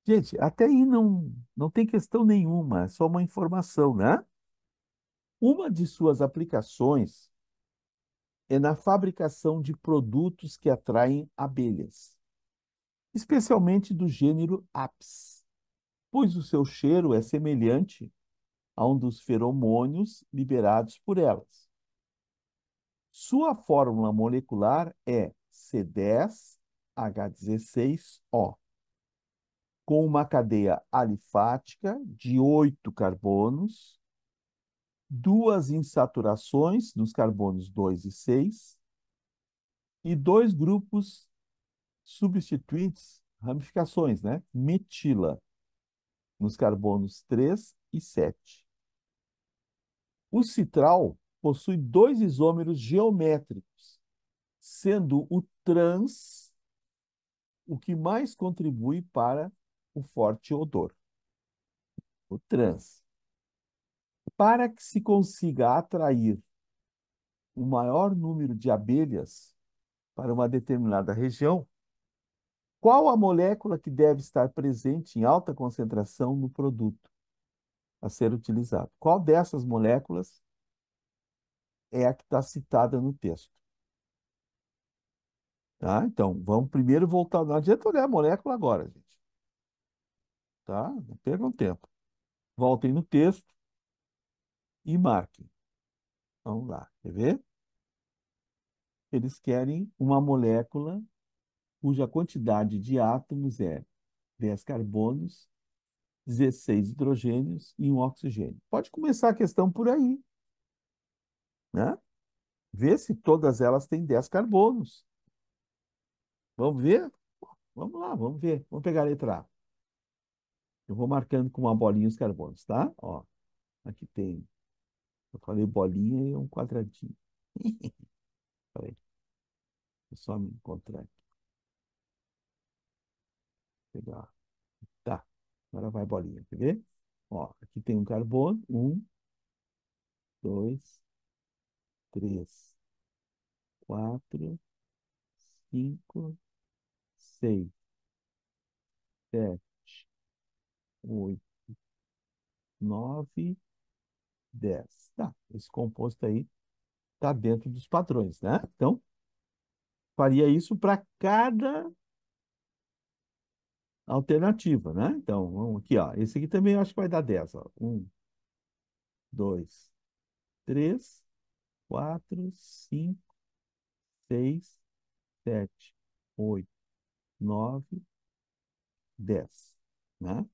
Gente, até aí não, não tem questão nenhuma, é só uma informação, né? Uma de suas aplicações é na fabricação de produtos que atraem abelhas, especialmente do gênero Apis, pois o seu cheiro é semelhante a um dos feromônios liberados por elas. Sua fórmula molecular é C10H16O com uma cadeia alifática de oito carbonos, duas insaturações nos carbonos 2 e 6 e dois grupos substituintes, ramificações, né? Metila nos carbonos 3 e 7. O citral possui dois isômeros geométricos, sendo o trans o que mais contribui para o forte odor, o trans. Para que se consiga atrair o maior número de abelhas para uma determinada região, qual a molécula que deve estar presente em alta concentração no produto a ser utilizado? Qual dessas moléculas é a que está citada no texto? Tá? Então, vamos primeiro voltar. Não adianta olhar a molécula agora, gente tá? Não percam tempo. Voltem no texto e marquem. Vamos lá, quer ver? Eles querem uma molécula cuja quantidade de átomos é 10 carbonos, 16 hidrogênios e um oxigênio. Pode começar a questão por aí. Né? Vê se todas elas têm 10 carbonos. Vamos ver? Vamos lá, vamos ver. Vamos pegar a letra A. Eu vou marcando com uma bolinha os carbonos, tá? Ó, aqui tem. Eu falei bolinha e um quadradinho. Peraí. Vou só me encontrar aqui. Vou pegar. Tá. Agora vai bolinha, quer ver? Ó, aqui tem um carbono. Um, dois, três, quatro, cinco, seis, sete. 8, 9, 10. Tá, esse composto aí está dentro dos padrões, né? Então, faria isso para cada alternativa, né? Então, vamos aqui, ó. Esse aqui também eu acho que vai dar 10, ó. 1, 2, 3, 4, 5, 6, 7, 8, 9, 10, né?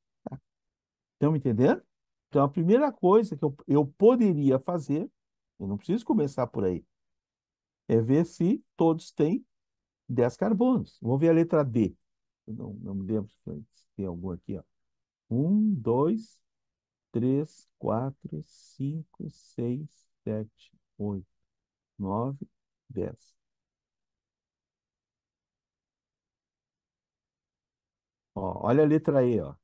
Estão entendendo? Então, a primeira coisa que eu, eu poderia fazer, eu não preciso começar por aí, é ver se todos têm 10 carbonos. Vamos ver a letra D. Eu não, não me lembro se tem algum aqui. Ó. 1, 2, 3, 4, 5, 6, 7, 8, 9, 10. Ó, olha a letra E. Ó.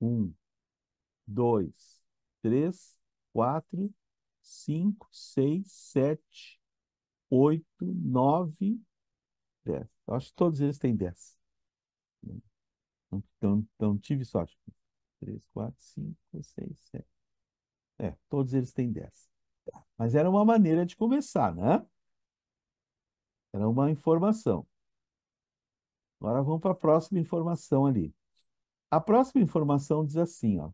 1, dois, três, quatro, cinco, seis, sete, oito, nove, dez. acho que todos eles têm dez. Então, então, tive sorte. Três, quatro, cinco, seis, sete. É, todos eles têm dez. Tá, mas era uma maneira de começar, né? Era uma informação. Agora vamos para a próxima informação ali. A próxima informação diz assim, ó.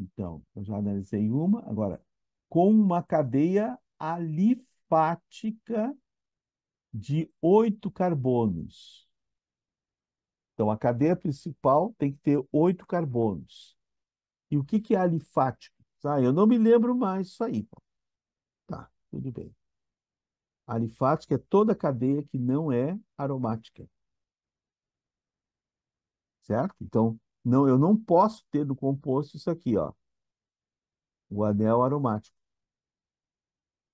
Então, eu já analisei uma. Agora, com uma cadeia alifática de oito carbonos. Então, a cadeia principal tem que ter oito carbonos. E o que, que é alifático? Ah, eu não me lembro mais isso aí. Tá, tudo bem. Alifática é toda cadeia que não é aromática. Certo? Então, não, eu não posso ter no composto isso aqui, ó. O anel aromático.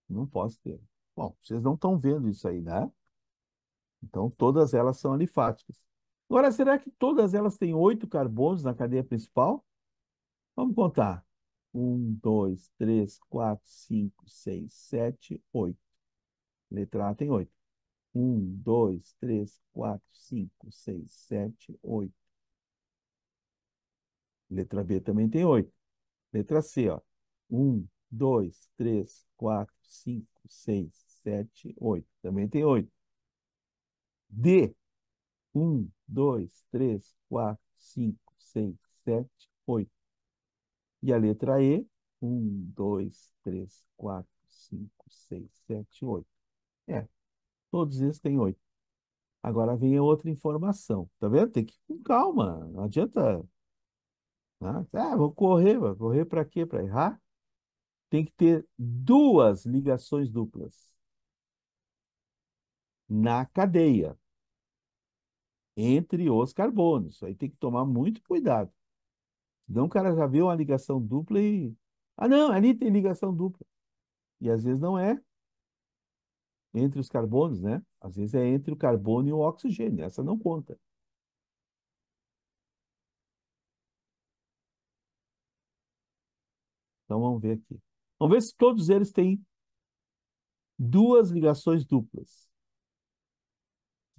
Não posso ter. Bom, vocês não estão vendo isso aí, né? Então, todas elas são alifáticas. Agora, será que todas elas têm oito carbonos na cadeia principal? Vamos contar. Um, dois, três, quatro, cinco, seis, sete, oito. Letra A tem oito. Um, dois, três, quatro, cinco, seis, sete, oito. Letra B também tem oito. Letra C, ó. Um, dois, três, quatro, cinco, seis, sete, oito. Também tem oito. D. Um, dois, três, quatro, cinco, seis, sete, oito. E a letra E. Um, dois, três, quatro, cinco, seis, sete, oito. É. Todos esses têm oito. Agora vem a outra informação. Tá vendo? Tem que ir com calma. Não adianta né? Ah, vou correr, vou correr para quê? Para errar? Tem que ter duas ligações duplas na cadeia entre os carbonos. Aí tem que tomar muito cuidado. Senão o cara já vê uma ligação dupla e. Ah, não, ali tem ligação dupla. E às vezes não é entre os carbonos, né? Às vezes é entre o carbono e o oxigênio. Essa não conta. Então vamos ver aqui. Vamos ver se todos eles têm duas ligações duplas.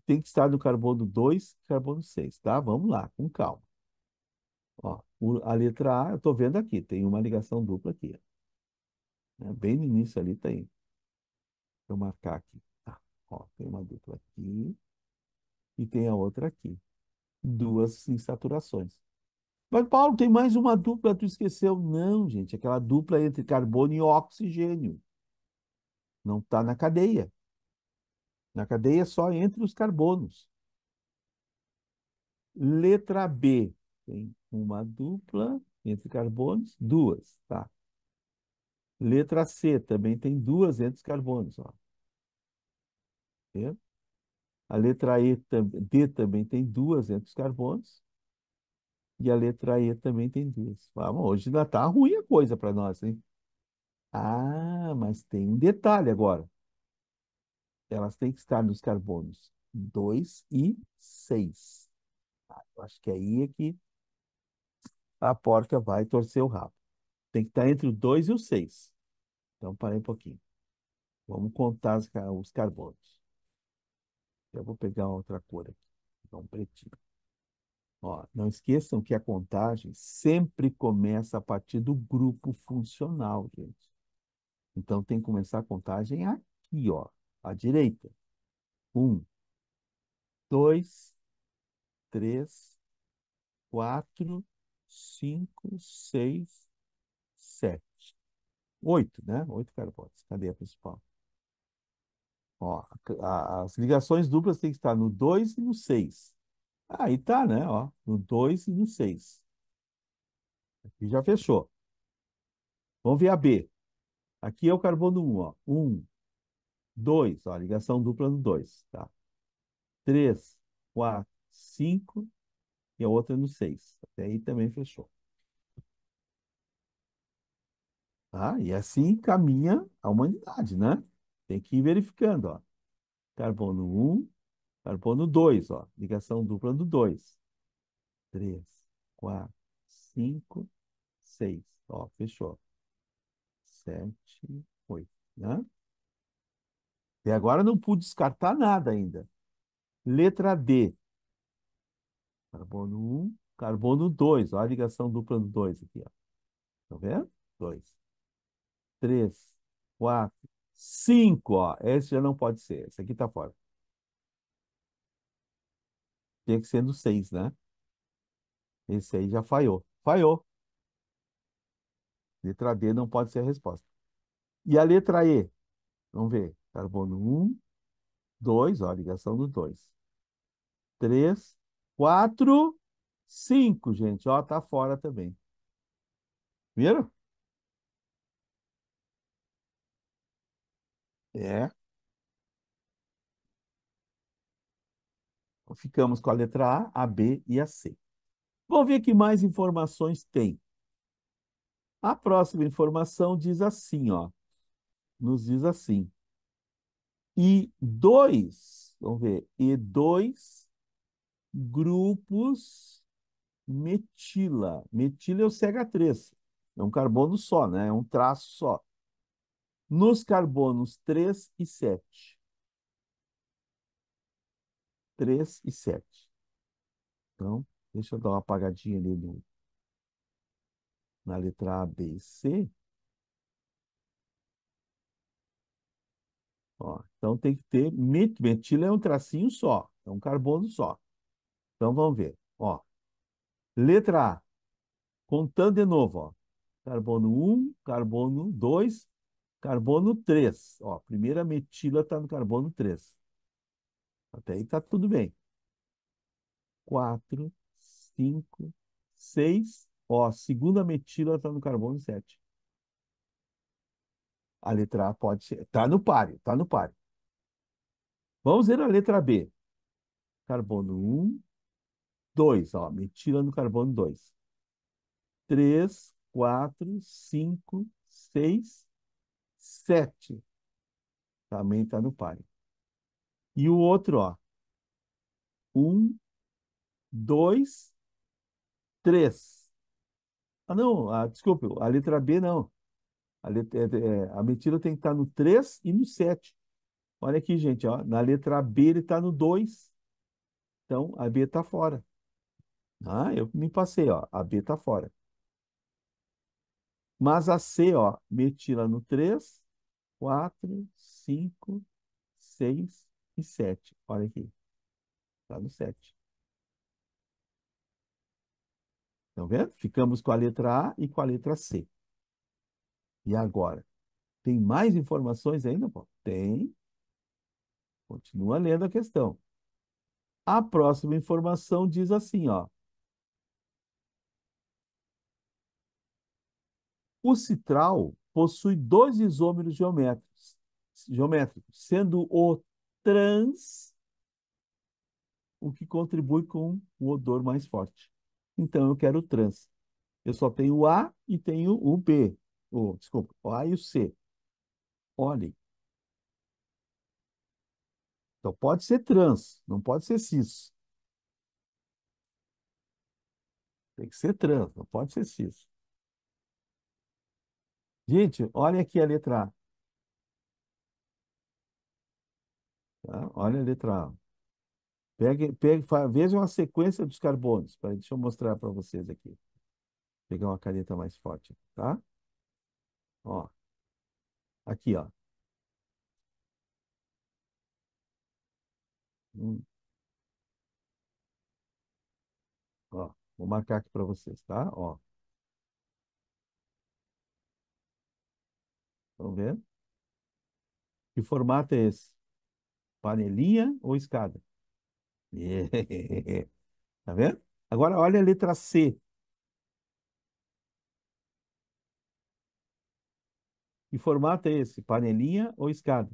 Tem que estar no carbono 2 carbono 6, tá? Vamos lá, com calma. Ó, a letra A, eu estou vendo aqui, tem uma ligação dupla aqui. É, bem no início ali tem. Deixa eu marcar aqui. Tá? Ó, tem uma dupla aqui e tem a outra aqui. Duas insaturações. Mas, Paulo, tem mais uma dupla, tu esqueceu. Não, gente, aquela dupla entre carbono e oxigênio. Não está na cadeia. Na cadeia só entre os carbonos. Letra B. Tem uma dupla entre carbonos, duas, tá? Letra C também tem duas entre os carbonos, ó. A letra E, D também tem duas entre os carbonos. E a letra E também tem duas. Vamos, hoje ainda tá ruim a coisa para nós, hein? Ah, mas tem um detalhe agora. Elas têm que estar nos carbonos 2 e 6. Ah, eu acho que é aí é que a porca vai torcer o rabo. Tem que estar entre o 2 e o 6. Então, parei um pouquinho. Vamos contar os carbonos. Eu vou pegar outra cor aqui. Um pretinho. Ó, não esqueçam que a contagem sempre começa a partir do grupo funcional, gente. Então tem que começar a contagem aqui, ó, à direita. Um, dois, três, quatro, cinco, seis, sete. Oito, né? Oito carbonos. Cadê a principal? Ó, a, a, as ligações duplas têm que estar no dois e no seis Aí tá, né? Ó, no 2 e no 6. Aqui já fechou. Vamos ver a B. Aqui é o carbono 1, ó. 1, 2, ó, ligação dupla no 2, tá? 3, 4, 5 e a outra no 6. Até aí também fechou. Tá? E assim caminha a humanidade, né? Tem que ir verificando, ó. Carbono 1, Carbono 2, ó, ligação dupla do 2. 3, 4, 5, 6. Ó, fechou. 7, 8, né? Até agora não pude descartar nada ainda. Letra D. Carbono 1, carbono 2. Ó, a ligação dupla do 2 aqui, ó. Tá vendo? 2. 3, 4, 5, ó. Esse já não pode ser. Esse aqui tá fora. Tinha que ser no 6, né? Esse aí já falhou. Falhou. Letra D não pode ser a resposta. E a letra E? Vamos ver. Carbono 1, 2, ó, ligação do 2. 3, 4, 5, gente. Ó, tá fora também. Viram? É. ficamos com a letra A, a B e a C. Vamos ver que mais informações tem. A próxima informação diz assim, ó. Nos diz assim. E dois, vamos ver, e dois grupos metila. Metila é o CH3. É um carbono só, né? É um traço só. Nos carbonos 3 e 7. 3 e 7. Então, deixa eu dar uma apagadinha ali no, na letra A, B e C. Ó, então tem que ter metila é um tracinho só, é um carbono só. Então vamos ver. Ó, letra A, contando de novo, ó, carbono 1, carbono 2, carbono 3. Ó, primeira metila está no carbono 3. Até aí tá tudo bem. Quatro, cinco, seis. Ó, segunda metila tá no carbono 7. A letra A pode ser. Tá no páreo, tá no páreo. Vamos ver a letra B. Carbono 1, 2, ó, metila no carbono 2. 3, 4, 5, 6, 7. Também está no páreo. E o outro, ó. Um, dois, três. Ah, não, ah, desculpa, a letra B não. A, letra, é, é, a mentira tem que estar tá no 3 e no 7. Olha aqui, gente, ó, na letra B ele está no 2. Então, a B está fora. Ah, eu me passei, ó, a B está fora. Mas a C, ó, metila no 3, 4, 5, 6, e 7. Olha aqui. Está no 7. Estão tá vendo? Ficamos com a letra A e com a letra C. E agora? Tem mais informações ainda, Paulo? Tem. Continua lendo a questão. A próxima informação diz assim, ó. O citral possui dois isômeros geométricos, geométricos, sendo o trans, o que contribui com o odor mais forte. Então, eu quero trans. Eu só tenho o A e tenho o B. O, desculpa, o A e o C. Olhem. Então, pode ser trans, não pode ser cis. Tem que ser trans, não pode ser cis. Gente, olha aqui a letra A. Tá? Olha a letra A. Pegue, pegue, veja uma sequência dos carbonos. deixa eu mostrar para vocês aqui. Vou pegar uma caneta mais forte, tá? Ó. Aqui, ó. Hum. Ó, vou marcar aqui para vocês, tá? Ó. Estão vendo? Que formato é esse? Panelinha ou escada? Tá vendo? Agora olha a letra C. Que formato é esse? Panelinha ou escada?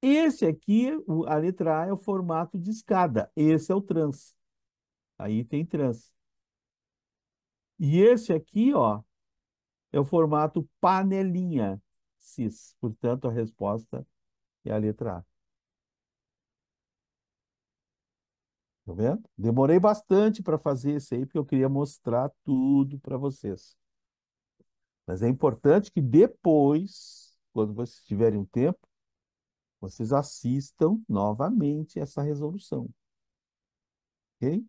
Esse aqui, a letra A é o formato de escada. Esse é o trans. Aí tem trans. E esse aqui, ó, é o formato panelinha cis. Portanto, a resposta é a letra A. Tá vendo? Demorei bastante para fazer isso aí, porque eu queria mostrar tudo para vocês. Mas é importante que depois, quando vocês tiverem um tempo, vocês assistam novamente essa resolução. Ok?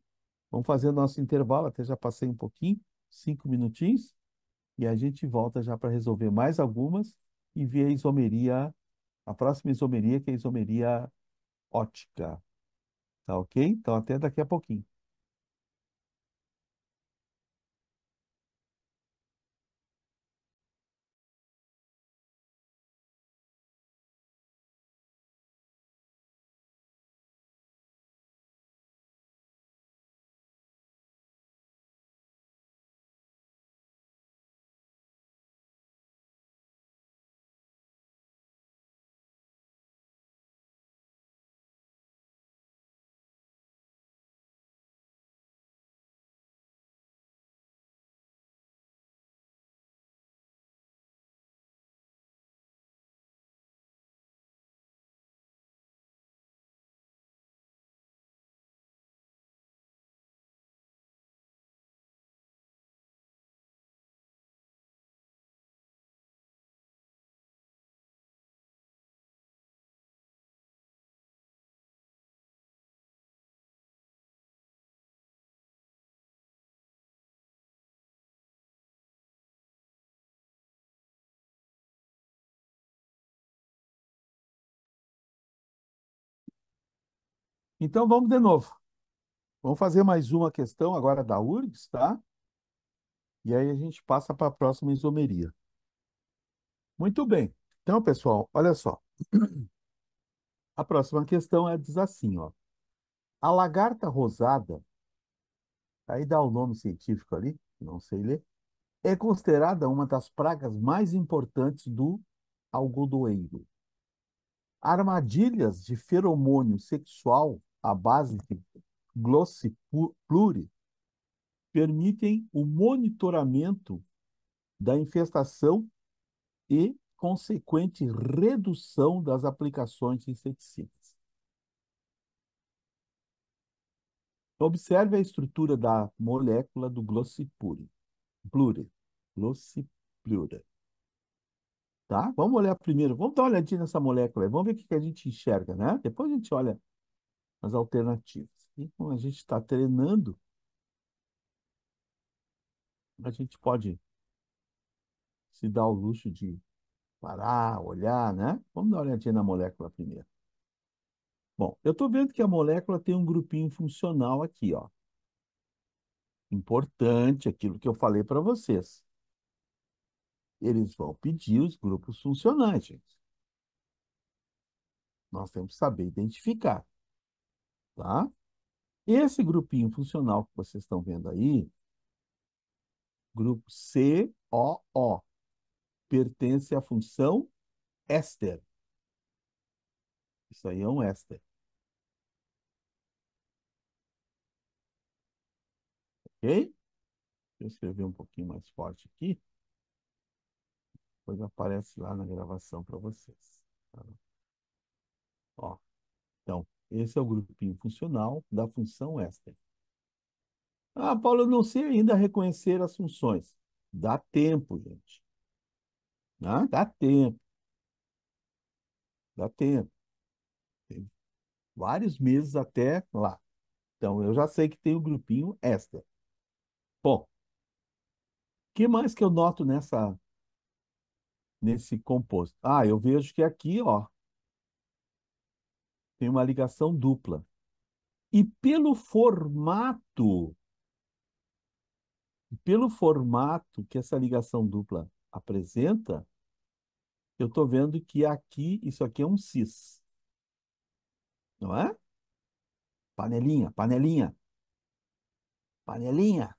Vamos fazer nosso intervalo, até já passei um pouquinho, cinco minutinhos, e a gente volta já para resolver mais algumas e ver a isomeria, a próxima isomeria, que é a isomeria ótica. Tá ok? Então, até daqui a pouquinho. Então vamos de novo. Vamos fazer mais uma questão agora da URGS, tá? E aí a gente passa para a próxima isomeria. Muito bem. Então, pessoal, olha só. A próxima questão é diz assim, ó. A lagarta rosada, aí dá o nome científico ali, não sei ler, é considerada uma das pragas mais importantes do algodoeiro. Armadilhas de feromônio sexual a base de glossipluri, permitem o monitoramento da infestação e consequente redução das aplicações de inseticidas. Observe a estrutura da molécula do glossipure. Plure. Glossiplure. Tá? Vamos olhar primeiro, vamos dar uma olhadinha nessa molécula, vamos ver o que a gente enxerga, né? Depois a gente olha as alternativas. E como então, a gente está treinando, a gente pode se dar o luxo de parar, olhar, né? Vamos dar uma olhadinha na molécula primeiro. Bom, eu estou vendo que a molécula tem um grupinho funcional aqui, ó. Importante aquilo que eu falei para vocês. Eles vão pedir os grupos funcionais, gente. Nós temos que saber identificar. Tá? Esse grupinho funcional que vocês estão vendo aí, grupo COO, pertence à função éster. Isso aí é um éster. Ok? Deixa eu escrever um pouquinho mais forte aqui. Depois aparece lá na gravação para vocês. Tá? Ó, então, esse é o grupinho funcional da função ester. Ah, Paulo, eu não sei ainda reconhecer as funções. Dá tempo, gente. Ah, dá tempo. Dá tempo. Tem vários meses até lá. Então, eu já sei que tem o grupinho ester. Bom, o que mais que eu noto nessa nesse composto? Ah, eu vejo que aqui, ó, tem uma ligação dupla. E pelo formato, pelo formato que essa ligação dupla apresenta, eu estou vendo que aqui, isso aqui é um cis. Não é? Panelinha, panelinha. Panelinha.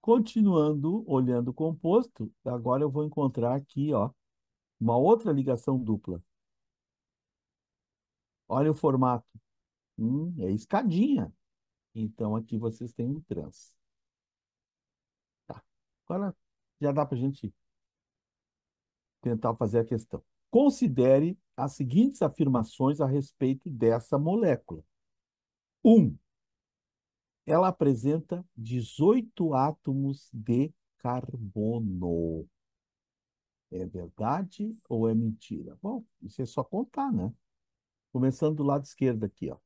Continuando olhando o composto, agora eu vou encontrar aqui ó, uma outra ligação dupla. Olha o formato. Hum, é escadinha. Então aqui vocês têm um trans. Tá. Agora já dá para a gente tentar fazer a questão. Considere as seguintes afirmações a respeito dessa molécula. 1. Um, ela apresenta 18 átomos de carbono. É verdade ou é mentira? Bom, isso é só contar, né? Começando do lado esquerdo aqui, ó.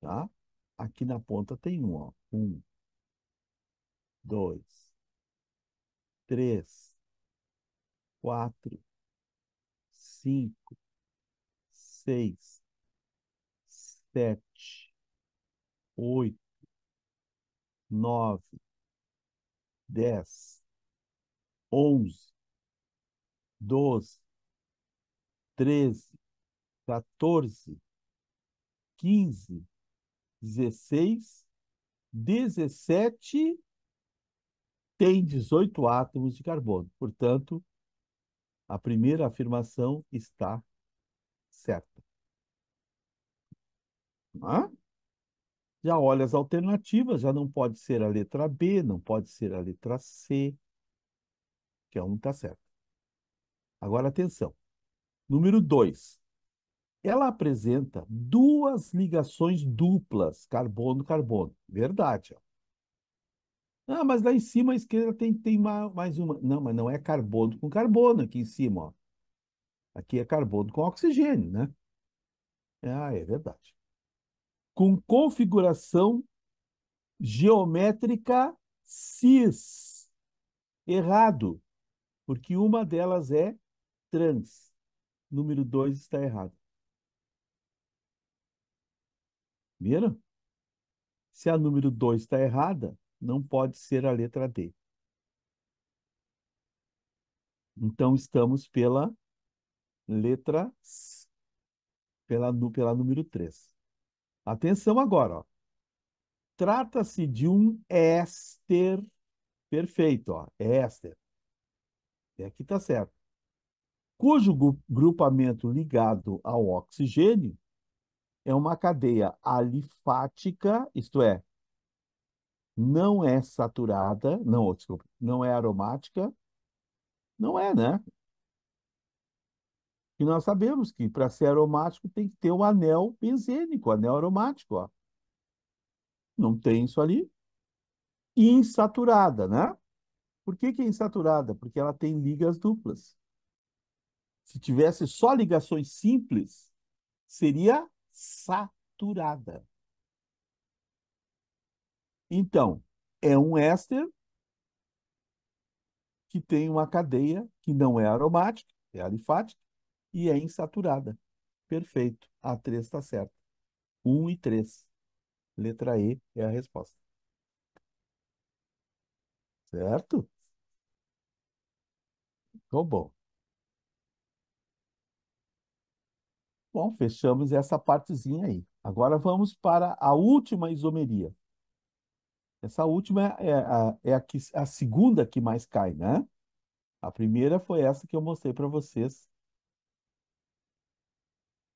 Tá? Aqui na ponta tem um, ó. Um, dois, três, quatro, cinco, seis, sete, oito, nove, dez, onze, doze, treze, 14, 15, 16, 17 tem 18 átomos de carbono. Portanto, a primeira afirmação está certa. Ah? Já olha as alternativas, já não pode ser a letra B, não pode ser a letra C, que é um está certo. Agora, atenção. Número 2 ela apresenta duas ligações duplas, carbono-carbono. Verdade. Ah, mas lá em cima à esquerda tem, tem mais uma. Não, mas não é carbono com carbono aqui em cima. Ó. Aqui é carbono com oxigênio, né? Ah, é verdade. Com configuração geométrica cis. Errado, porque uma delas é trans. Número 2 está errado. Primeiro, Se a número 2 está errada, não pode ser a letra D. Então, estamos pela letra C, pela, pela número 3. Atenção agora. Trata-se de um éster perfeito. Ó, é éster. É e aqui está certo. Cujo grupamento ligado ao oxigênio é uma cadeia alifática, isto é, não é saturada, não, desculpa, não é aromática, não é, né? E nós sabemos que para ser aromático tem que ter o um anel benzênico, anel aromático, ó. Não tem isso ali. Insaturada, né? Por que, que é insaturada? Porque ela tem ligas duplas. Se tivesse só ligações simples, seria saturada. Então, é um éster que tem uma cadeia que não é aromática, é alifática, e é insaturada. Perfeito. A 3 está certa. 1 e 3. Letra E é a resposta. Certo? Ficou bom. Bom, fechamos essa partezinha aí. Agora vamos para a última isomeria. Essa última é, é a, é a, que, a segunda que mais cai, né? A primeira foi essa que eu mostrei para vocês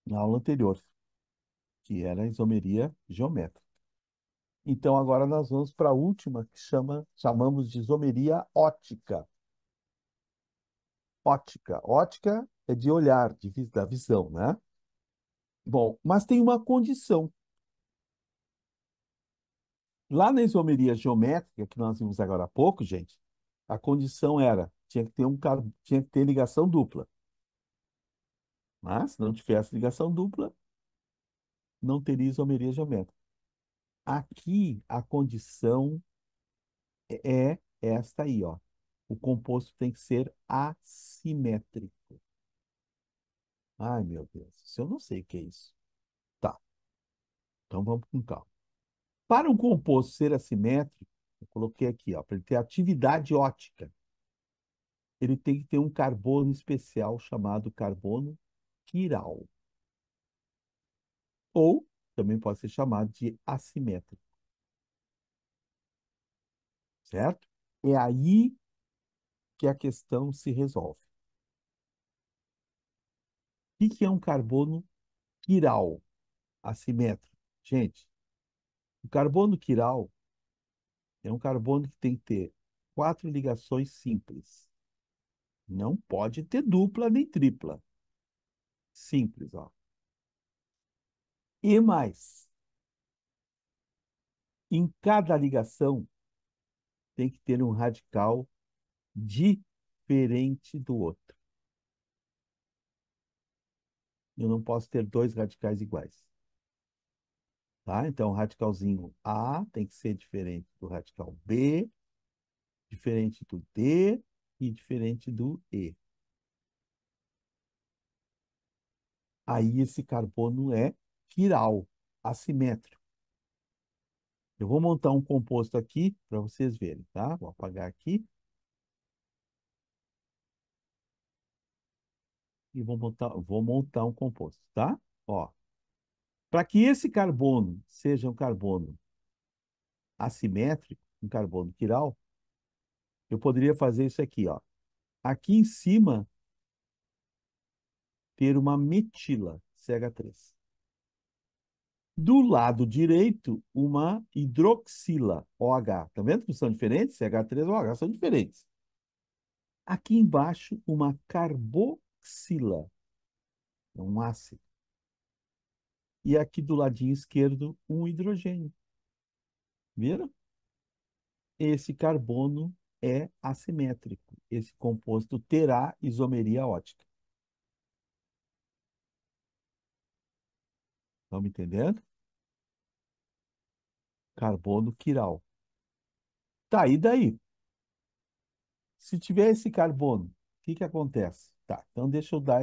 na aula anterior, que era a isomeria geométrica. Então, agora nós vamos para a última, que chama, chamamos de isomeria ótica. Ótica. Ótica é de olhar, de, da visão, né? Bom, mas tem uma condição. Lá na isomeria geométrica, que nós vimos agora há pouco, gente, a condição era, tinha que ter, um, tinha que ter ligação dupla. Mas, se não tivesse ligação dupla, não teria isomeria geométrica. Aqui, a condição é, é esta aí, ó. O composto tem que ser assimétrico. Ai, meu Deus, isso eu não sei o que é isso. Tá. Então vamos com calma. Para um composto ser assimétrico, eu coloquei aqui, ó, para ele ter atividade ótica, ele tem que ter um carbono especial chamado carbono quiral. Ou também pode ser chamado de assimétrico. Certo? É aí que a questão se resolve. O que é um carbono quiral assimétrico? Gente, o carbono quiral é um carbono que tem que ter quatro ligações simples. Não pode ter dupla nem tripla. Simples, ó. E mais, em cada ligação tem que ter um radical diferente do outro. Eu não posso ter dois radicais iguais. Tá? Então, o radicalzinho A tem que ser diferente do radical B, diferente do D e diferente do E. Aí esse carbono é quiral, assimétrico. Eu vou montar um composto aqui para vocês verem, tá? Vou apagar aqui. e vou montar, vou montar um composto, tá? Ó, para que esse carbono seja um carbono assimétrico, um carbono quiral, eu poderia fazer isso aqui, ó. Aqui em cima ter uma metila CH3. Do lado direito, uma hidroxila OH. Tá vendo que são diferentes? CH3 e OH são diferentes. Aqui embaixo, uma carbo axila, é um ácido. E aqui do ladinho esquerdo, um hidrogênio. Viram? Esse carbono é assimétrico. Esse composto terá isomeria ótica. Estão me entendendo? Carbono quiral. Tá, e daí? Se tiver esse carbono, o que, que acontece? Tá, então deixa eu dar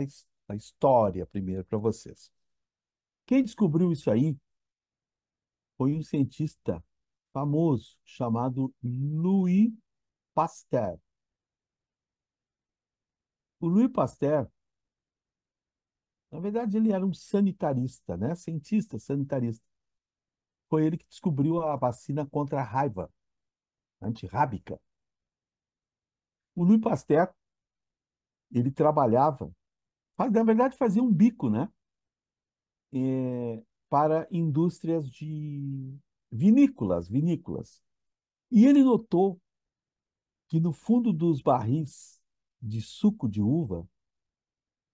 a história primeiro para vocês. Quem descobriu isso aí foi um cientista famoso chamado Louis Pasteur. O Louis Pasteur, na verdade, ele era um sanitarista, né? Cientista, sanitarista. Foi ele que descobriu a vacina contra a raiva, antirrábica. O Louis Pasteur ele trabalhava, na verdade fazia um bico, né? É, para indústrias de vinícolas, vinícolas. E ele notou que no fundo dos barris de suco de uva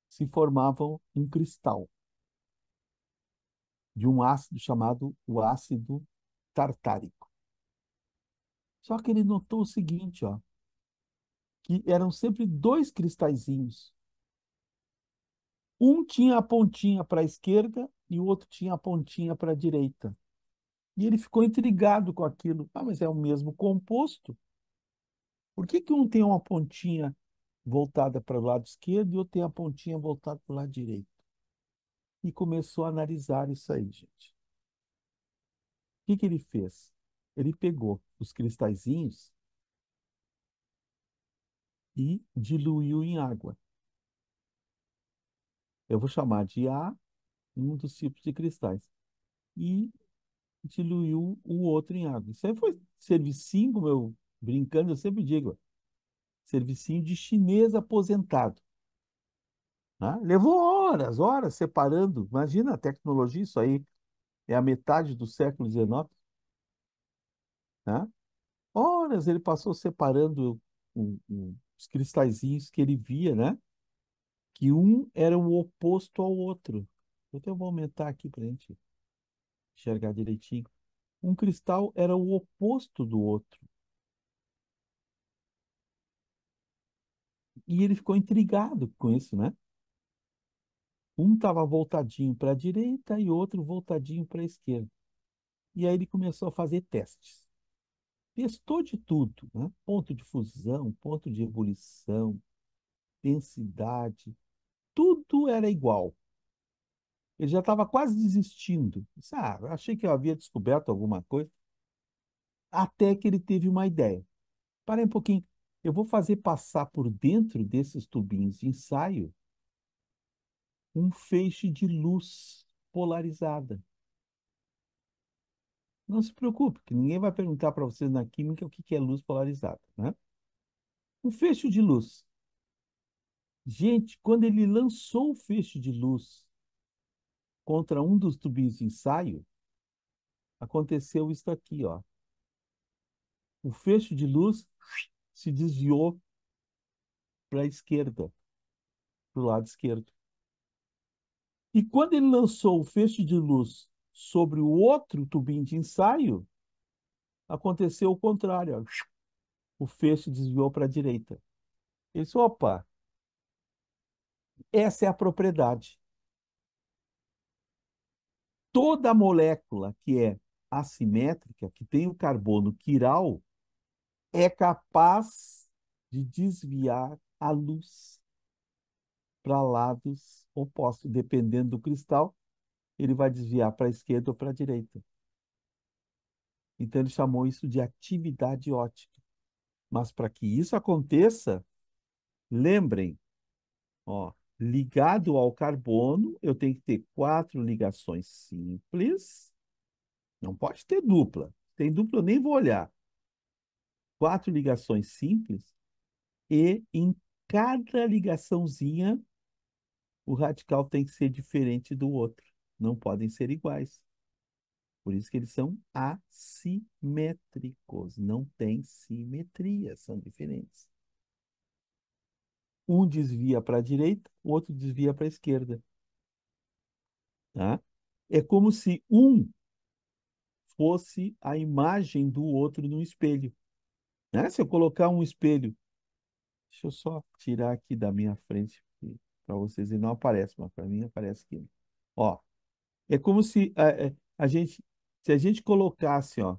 se formavam um cristal de um ácido chamado o ácido tartárico. Só que ele notou o seguinte, ó, que eram sempre dois cristalzinhos. Um tinha a pontinha para a esquerda e o outro tinha a pontinha para a direita. E ele ficou intrigado com aquilo. Ah, mas é o mesmo composto. Por que, que um tem uma pontinha voltada para o lado esquerdo e outro tem a pontinha voltada para o lado direito? E começou a analisar isso aí, gente. O que, que ele fez? Ele pegou os cristalzinhos e diluiu em água. Eu vou chamar de A um dos tipos de cristais. E diluiu o outro em água. Isso aí foi servicinho, como eu brincando, eu sempre digo, servicinho de chinês aposentado. Né? Levou horas, horas separando. Imagina a tecnologia, isso aí é a metade do século XIX. Né? Horas ele passou separando o, o, os cristalzinhos que ele via, né? Que um era o oposto ao outro. Então, eu até vou aumentar aqui para a gente enxergar direitinho. Um cristal era o oposto do outro. E ele ficou intrigado com isso, né? Um estava voltadinho para a direita e outro voltadinho para a esquerda. E aí ele começou a fazer testes testou de tudo, né? ponto de fusão, ponto de ebulição, densidade, tudo era igual. Ele já estava quase desistindo. Disse, ah, achei que eu havia descoberto alguma coisa. Até que ele teve uma ideia. Parei um pouquinho. Eu vou fazer passar por dentro desses tubinhos de ensaio um feixe de luz polarizada. Não se preocupe, que ninguém vai perguntar para vocês na química o que é luz polarizada, né? Um fecho de luz. Gente, quando ele lançou o fecho de luz contra um dos tubinhos de ensaio, aconteceu isso aqui, ó. O fecho de luz se desviou para a esquerda, para o lado esquerdo. E quando ele lançou o fecho de luz sobre o outro tubim de ensaio, aconteceu o contrário. Ó. O feixe desviou para a direita. Ele disse, opa, essa é a propriedade. Toda molécula que é assimétrica, que tem o carbono quiral, é capaz de desviar a luz para lados opostos, dependendo do cristal, ele vai desviar para a esquerda ou para a direita. Então ele chamou isso de atividade ótica. Mas para que isso aconteça, lembrem, ó, ligado ao carbono, eu tenho que ter quatro ligações simples. Não pode ter dupla. Tem dupla, eu nem vou olhar. Quatro ligações simples e em cada ligaçãozinha o radical tem que ser diferente do outro não podem ser iguais. Por isso que eles são assimétricos, não têm simetria, são diferentes. Um desvia para a direita, o outro desvia para a esquerda. Tá? É como se um fosse a imagem do outro no espelho. Né? Se eu colocar um espelho, deixa eu só tirar aqui da minha frente para vocês, ele não aparece, mas para mim aparece aqui. Ó, é como se a, é, a gente, se a gente colocasse, ó,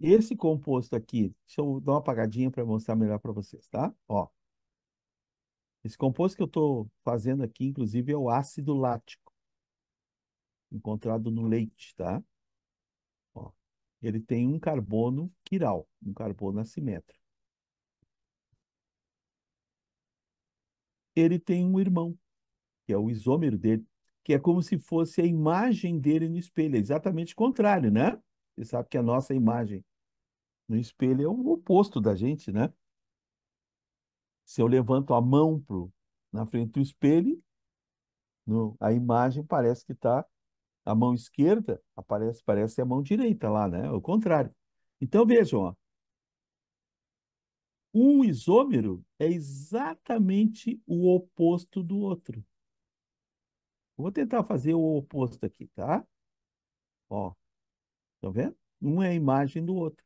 esse composto aqui, deixa eu dar uma apagadinha para mostrar melhor para vocês, tá? Ó, esse composto que eu estou fazendo aqui, inclusive, é o ácido lático, encontrado no leite, tá? Ó, ele tem um carbono quiral, um carbono assimétrico. Ele tem um irmão, que é o isômero dele, que é como se fosse a imagem dele no espelho, é exatamente o contrário, né? Você sabe que a nossa imagem no espelho é o oposto da gente, né? Se eu levanto a mão pro, na frente do espelho, no, a imagem parece que está a mão esquerda, aparece parece a mão direita lá, né? É o contrário. Então vejam, ó, um isômero é exatamente o oposto do outro. Vou tentar fazer o oposto aqui, tá? Ó, tá vendo? Um é a imagem do outro.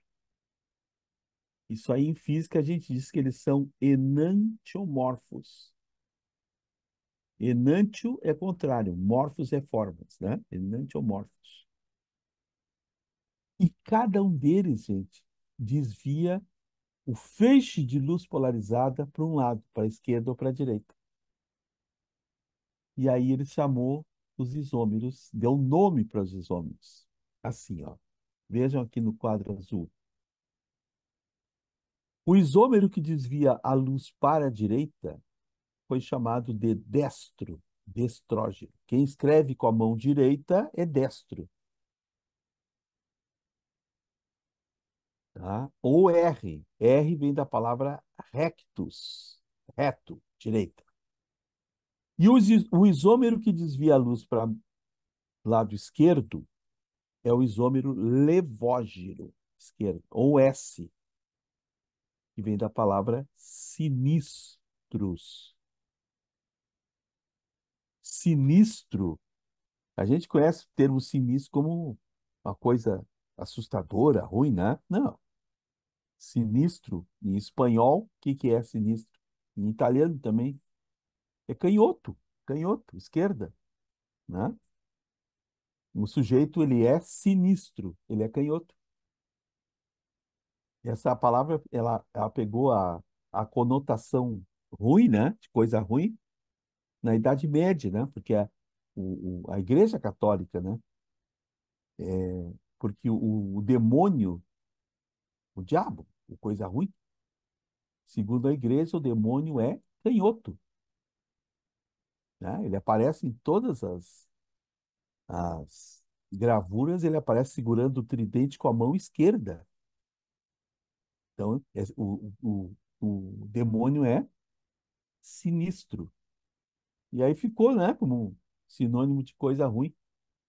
Isso aí em física a gente diz que eles são enantiomorfos. Enantio é contrário, morfos é formas, né? Enantiomorfos. E cada um deles, gente, desvia o feixe de luz polarizada para um lado, para a esquerda ou para a direita. E aí ele chamou os isômeros, deu nome para os isômeros. Assim, ó. Vejam aqui no quadro azul. O isômero que desvia a luz para a direita foi chamado de destro, destrógeno. Quem escreve com a mão direita é destro. Tá? Ou R. R vem da palavra rectus, reto, direita. E o isômero que desvia a luz para o lado esquerdo é o isômero levógiro esquerdo, ou S, que vem da palavra sinistros. Sinistro. A gente conhece o termo sinistro como uma coisa assustadora, ruim, né? Não. Sinistro, em espanhol, o que, que é sinistro? Em italiano também, é canhoto, canhoto, esquerda, né? O sujeito ele é sinistro, ele é canhoto. Essa é palavra ela, ela pegou a, a conotação ruim, né? De coisa ruim na Idade Média, né? Porque a, o, a Igreja Católica, né? É, porque o, o demônio, o diabo, o coisa ruim, segundo a Igreja, o demônio é canhoto. Né? Ele aparece em todas as, as gravuras, ele aparece segurando o tridente com a mão esquerda. Então, é, o, o, o demônio é sinistro. E aí ficou, né, como sinônimo de coisa ruim,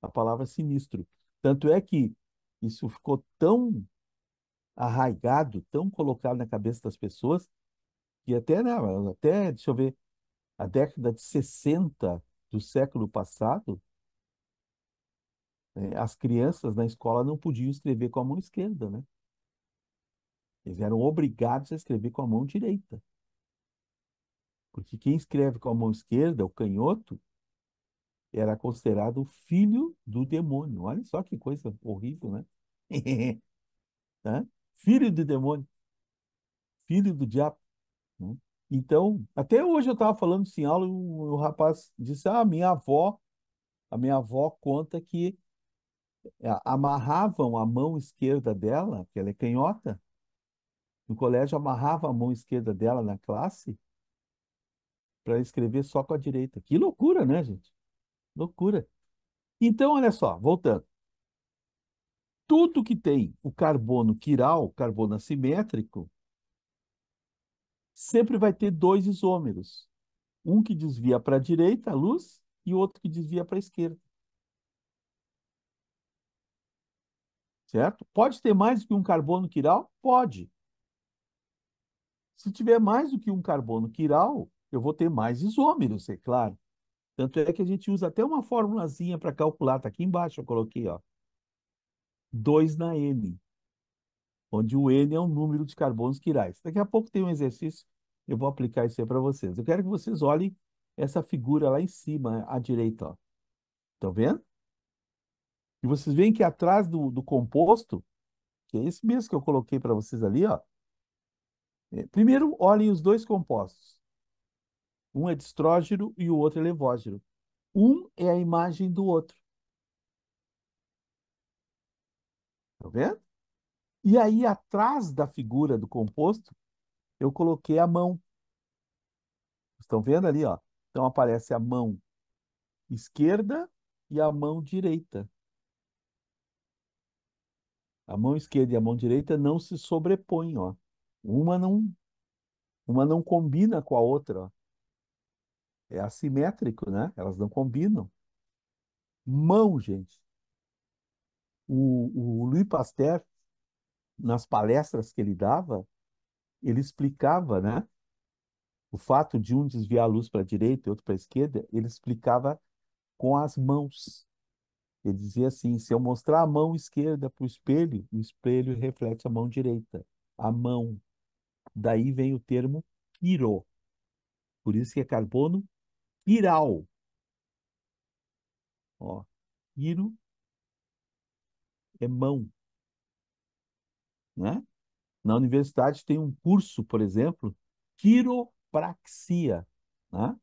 a palavra sinistro. Tanto é que isso ficou tão arraigado, tão colocado na cabeça das pessoas, que até, né, até, deixa eu ver, a década de 60 do século passado, né, as crianças na escola não podiam escrever com a mão esquerda, né? Eles eram obrigados a escrever com a mão direita. Porque quem escreve com a mão esquerda, o canhoto, era considerado o filho do demônio. Olha só que coisa horrível, né? Filho do demônio. Filho do diabo. Né? Então, até hoje eu estava falando sem aula, o, o rapaz disse: Ah, minha avó, a minha avó conta que é, amarravam a mão esquerda dela, que ela é canhota, no colégio amarrava a mão esquerda dela na classe para escrever só com a direita. Que loucura, né, gente? Loucura. Então, olha só, voltando. Tudo que tem o carbono quiral, carbono assimétrico, sempre vai ter dois isômeros. Um que desvia para a direita, a luz, e outro que desvia para a esquerda. Certo? Pode ter mais do que um carbono quiral? Pode. Se tiver mais do que um carbono quiral, eu vou ter mais isômeros, é claro. Tanto é que a gente usa até uma formulazinha para calcular, está aqui embaixo, eu coloquei, ó. 2 na N onde o N é o número de carbonos quirais. Daqui a pouco tem um exercício, eu vou aplicar isso aí para vocês. Eu quero que vocês olhem essa figura lá em cima, à direita. Ó. Estão vendo? E vocês veem que atrás do, do composto, que é esse mesmo que eu coloquei para vocês ali, ó. É, primeiro, olhem os dois compostos. Um é estrógeno e o outro é levógeno. Um é a imagem do outro. Estão vendo? E aí, atrás da figura do composto, eu coloquei a mão. Estão vendo ali, ó? Então aparece a mão esquerda e a mão direita. A mão esquerda e a mão direita não se sobrepõem, ó. Uma não uma não combina com a outra, ó. É assimétrico, né? Elas não combinam. Mão, gente. O, o Louis Pasteur, nas palestras que ele dava, ele explicava, né? O fato de um desviar a luz para a direita e outro para a esquerda, ele explicava com as mãos. Ele dizia assim: se eu mostrar a mão esquerda para o espelho, o espelho reflete a mão direita. A mão. Daí vem o termo quiro. Por isso que é carbono quiral. Ó, quiro é mão. Né? Na universidade tem um curso, por exemplo, quiropraxia. Né?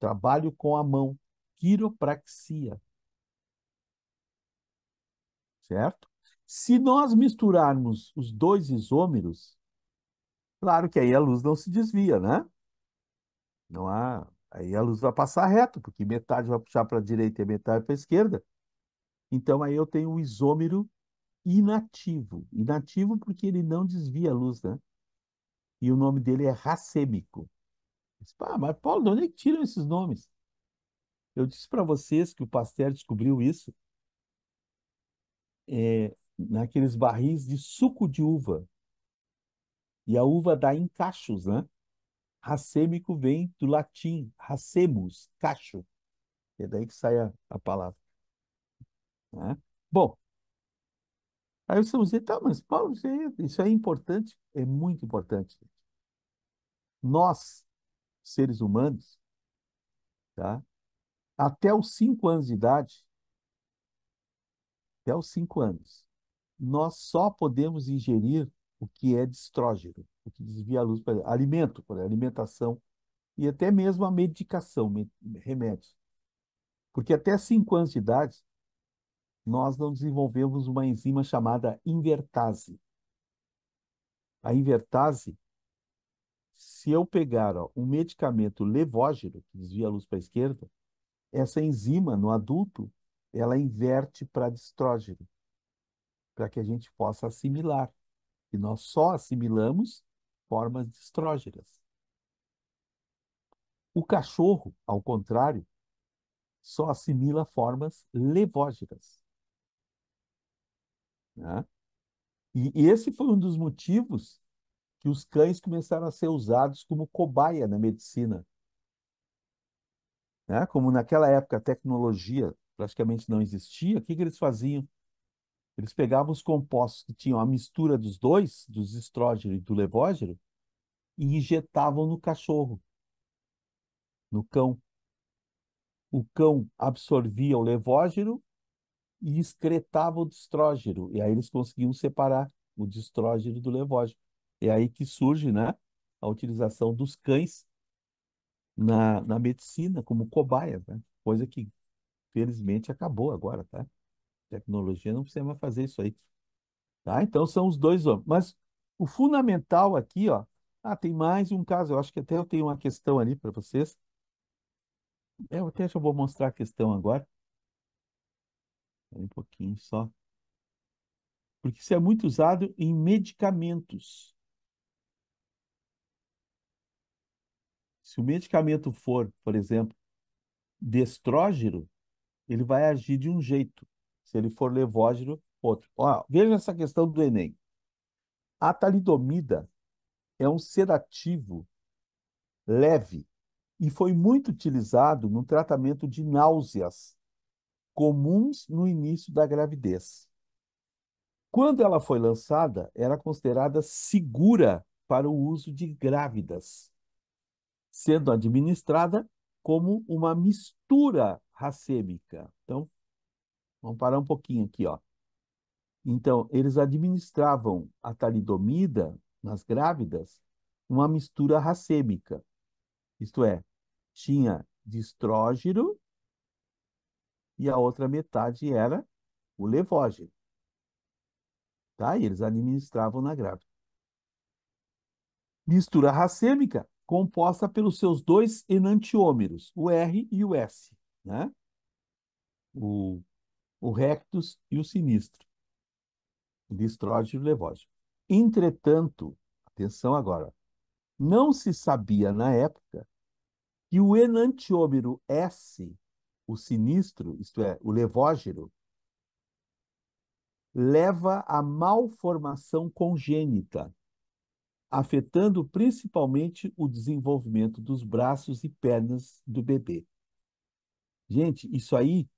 Trabalho com a mão, quiropraxia. Certo? Se nós misturarmos os dois isômeros, claro que aí a luz não se desvia, né? Não há, aí a luz vai passar reto, porque metade vai puxar para a direita e metade para a esquerda. Então aí eu tenho um isômero inativo. Inativo porque ele não desvia a luz, né? E o nome dele é racêmico. Disse, ah, mas Paulo, de onde é que tiram esses nomes? Eu disse para vocês que o Pasteur descobriu isso é, naqueles barris de suco de uva. E a uva dá em cachos, né? Racêmico vem do latim, racemus, cacho. É daí que sai a, a palavra. Né? Bom, Aí vocês vão dizer, tá, mas Paulo, isso é, isso é importante, é muito importante. Nós, seres humanos, tá? até os cinco anos de idade, até os cinco anos, nós só podemos ingerir o que é de estrógeno, o que desvia a luz para alimento, para alimentação e até mesmo a medicação, remédio. Porque até cinco anos de idade, nós não desenvolvemos uma enzima chamada invertase. A invertase, se eu pegar ó, um medicamento levógeno, que desvia a luz para a esquerda, essa enzima no adulto, ela inverte para distrógeno, para que a gente possa assimilar. E nós só assimilamos formas distrógenas. O cachorro, ao contrário, só assimila formas levógenas. Né? E esse foi um dos motivos que os cães começaram a ser usados como cobaia na medicina. Né? Como naquela época a tecnologia praticamente não existia, o que, que eles faziam? Eles pegavam os compostos que tinham a mistura dos dois, dos estrógeno e do levógeno, e injetavam no cachorro, no cão. O cão absorvia o levógeno e excretava o distrógeno. E aí eles conseguiam separar o distrógeno do levógeno. É aí que surge né, a utilização dos cães na, na medicina como cobaias, né? coisa que felizmente acabou agora, tá? Tecnologia não precisa mais fazer isso aí. Tá? Então são os dois homens. Mas o fundamental aqui, ó. Ah, tem mais um caso. Eu acho que até eu tenho uma questão ali para vocês. É, eu até já vou mostrar a questão agora um pouquinho só. Porque isso é muito usado em medicamentos. Se o medicamento for, por exemplo, destrógero ele vai agir de um jeito. Se ele for levógero, outro. Ó, veja essa questão do Enem. A talidomida é um sedativo leve e foi muito utilizado no tratamento de náuseas comuns no início da gravidez. Quando ela foi lançada, era considerada segura para o uso de grávidas, sendo administrada como uma mistura racêmica. Então, vamos parar um pouquinho aqui, ó. Então, eles administravam a talidomida nas grávidas uma mistura racêmica. Isto é, tinha de estrógeno e a outra metade era o levógeno. Tá? E eles administravam na grávida. Mistura racêmica, composta pelos seus dois enantiômeros, o R e o S, né? o, o rectus e o sinistro, distrógeno e levógeno. Entretanto, atenção agora, não se sabia na época que o enantiômero S o sinistro, isto é, o levógero, leva à malformação congênita, afetando principalmente o desenvolvimento dos braços e pernas do bebê. Gente, isso aí,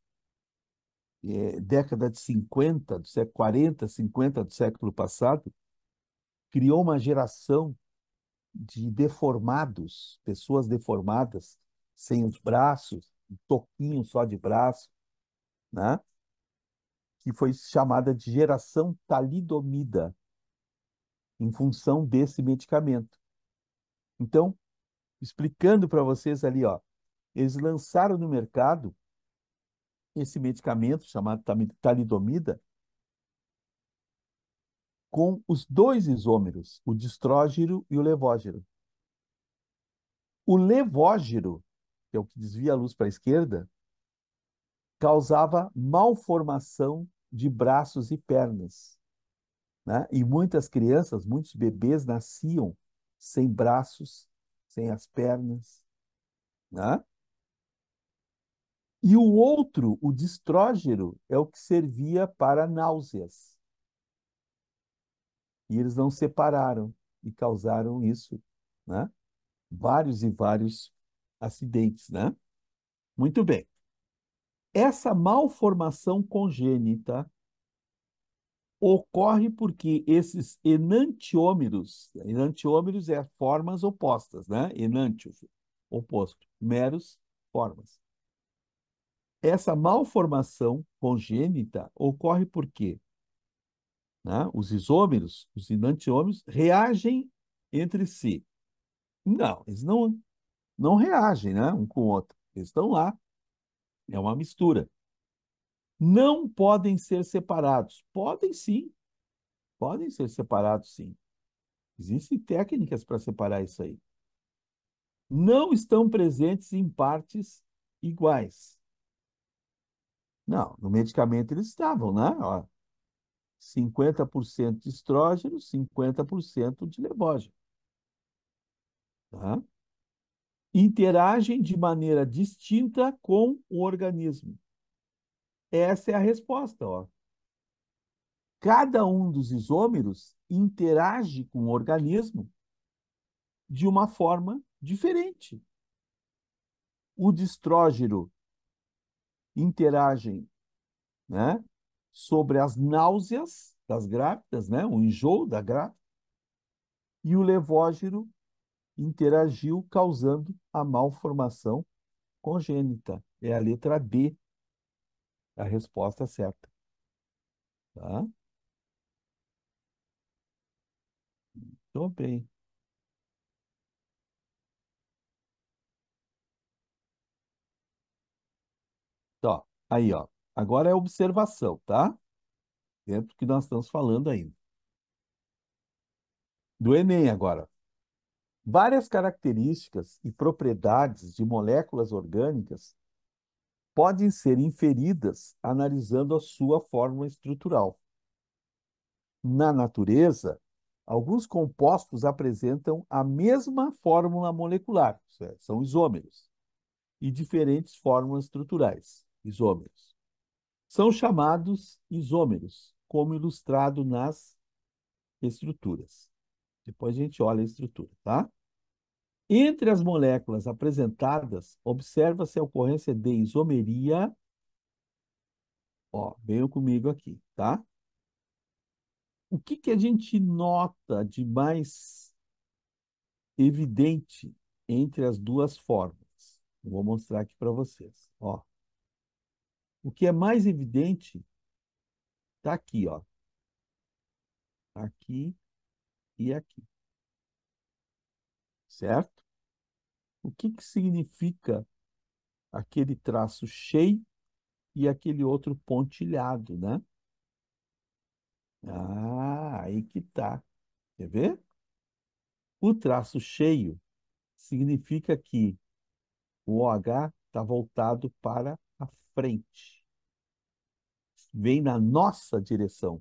é, década de 50, do século 40, 50 do século passado, criou uma geração de deformados, pessoas deformadas, sem os braços, um toquinho só de braço, né? que foi chamada de geração talidomida, em função desse medicamento. Então, explicando para vocês ali, ó, eles lançaram no mercado esse medicamento chamado talidomida com os dois isômeros, o distrógiro e o levógiro. O levógiro que é o que desvia a luz para a esquerda, causava malformação de braços e pernas. Né? E muitas crianças, muitos bebês nasciam sem braços, sem as pernas. Né? E o outro, o distrógero, é o que servia para náuseas. E eles não separaram e causaram isso. Né? Vários e vários acidentes, né? Muito bem. Essa malformação congênita ocorre porque esses enantiômeros, enantiômeros é formas opostas, né? Enantio, oposto, meros formas. Essa malformação congênita ocorre porque né? os isômeros, os enantiômeros, reagem entre si. Não, eles não não reagem né, um com o outro. Eles estão lá, é uma mistura. Não podem ser separados. Podem sim, podem ser separados sim. Existem técnicas para separar isso aí. Não estão presentes em partes iguais. Não, no medicamento eles estavam, né? Ó, 50% de estrógeno, 50% de lebógeno. Tá? interagem de maneira distinta com o organismo? Essa é a resposta. Ó. Cada um dos isômeros interage com o organismo de uma forma diferente. O distrógero interage, né, sobre as náuseas das grávidas, né, o enjoo da grávida, e o levógero interagiu causando a malformação congênita. É a letra B, a resposta certa. Tá? Muito bem. Tá, aí, ó. Agora é observação, tá? Dentro do que nós estamos falando ainda. Do Enem agora. Várias características e propriedades de moléculas orgânicas podem ser inferidas analisando a sua forma estrutural. Na natureza, alguns compostos apresentam a mesma fórmula molecular, são isômeros, e diferentes formas estruturais, isômeros. São chamados isômeros, como ilustrado nas estruturas. Depois a gente olha a estrutura, tá? Entre as moléculas apresentadas, observa-se a ocorrência de isomeria. Ó, venham comigo aqui, tá? O que, que a gente nota de mais evidente entre as duas formas? vou mostrar aqui para vocês. Ó. O que é mais evidente está aqui, ó. Aqui e aqui. Certo? O que, que significa aquele traço cheio e aquele outro pontilhado, né? Ah, aí que tá. Quer ver? O traço cheio significa que o OH está voltado para a frente. Vem na nossa direção.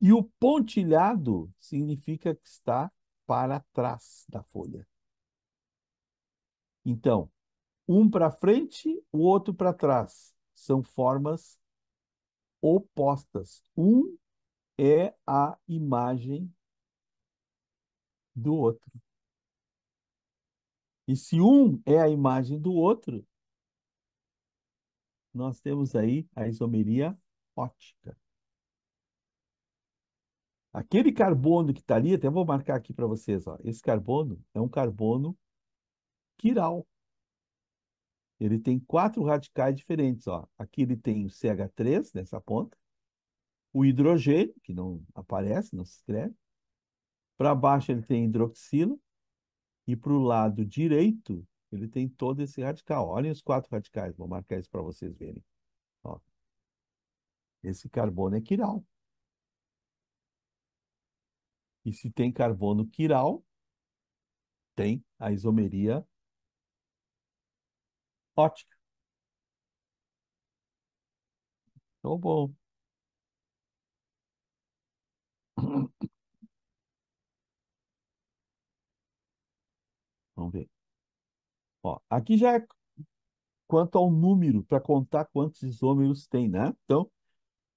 E o pontilhado significa que está para trás da folha. Então, um para frente, o outro para trás. São formas opostas. Um é a imagem do outro. E se um é a imagem do outro, nós temos aí a isomeria ótica. Aquele carbono que está ali, até vou marcar aqui para vocês, ó, esse carbono é um carbono quiral. Ele tem quatro radicais diferentes. Ó. Aqui ele tem o CH3 nessa ponta, o hidrogênio, que não aparece, não se escreve. Para baixo ele tem hidroxila. E para o lado direito, ele tem todo esse radical. Olhem os quatro radicais, vou marcar isso para vocês verem. Ó. Esse carbono é quiral. E se tem carbono quiral, tem a isomeria ótica. Tô então, bom. Vamos ver. Ó, aqui já é quanto ao número, para contar quantos isômeros tem, né? Então,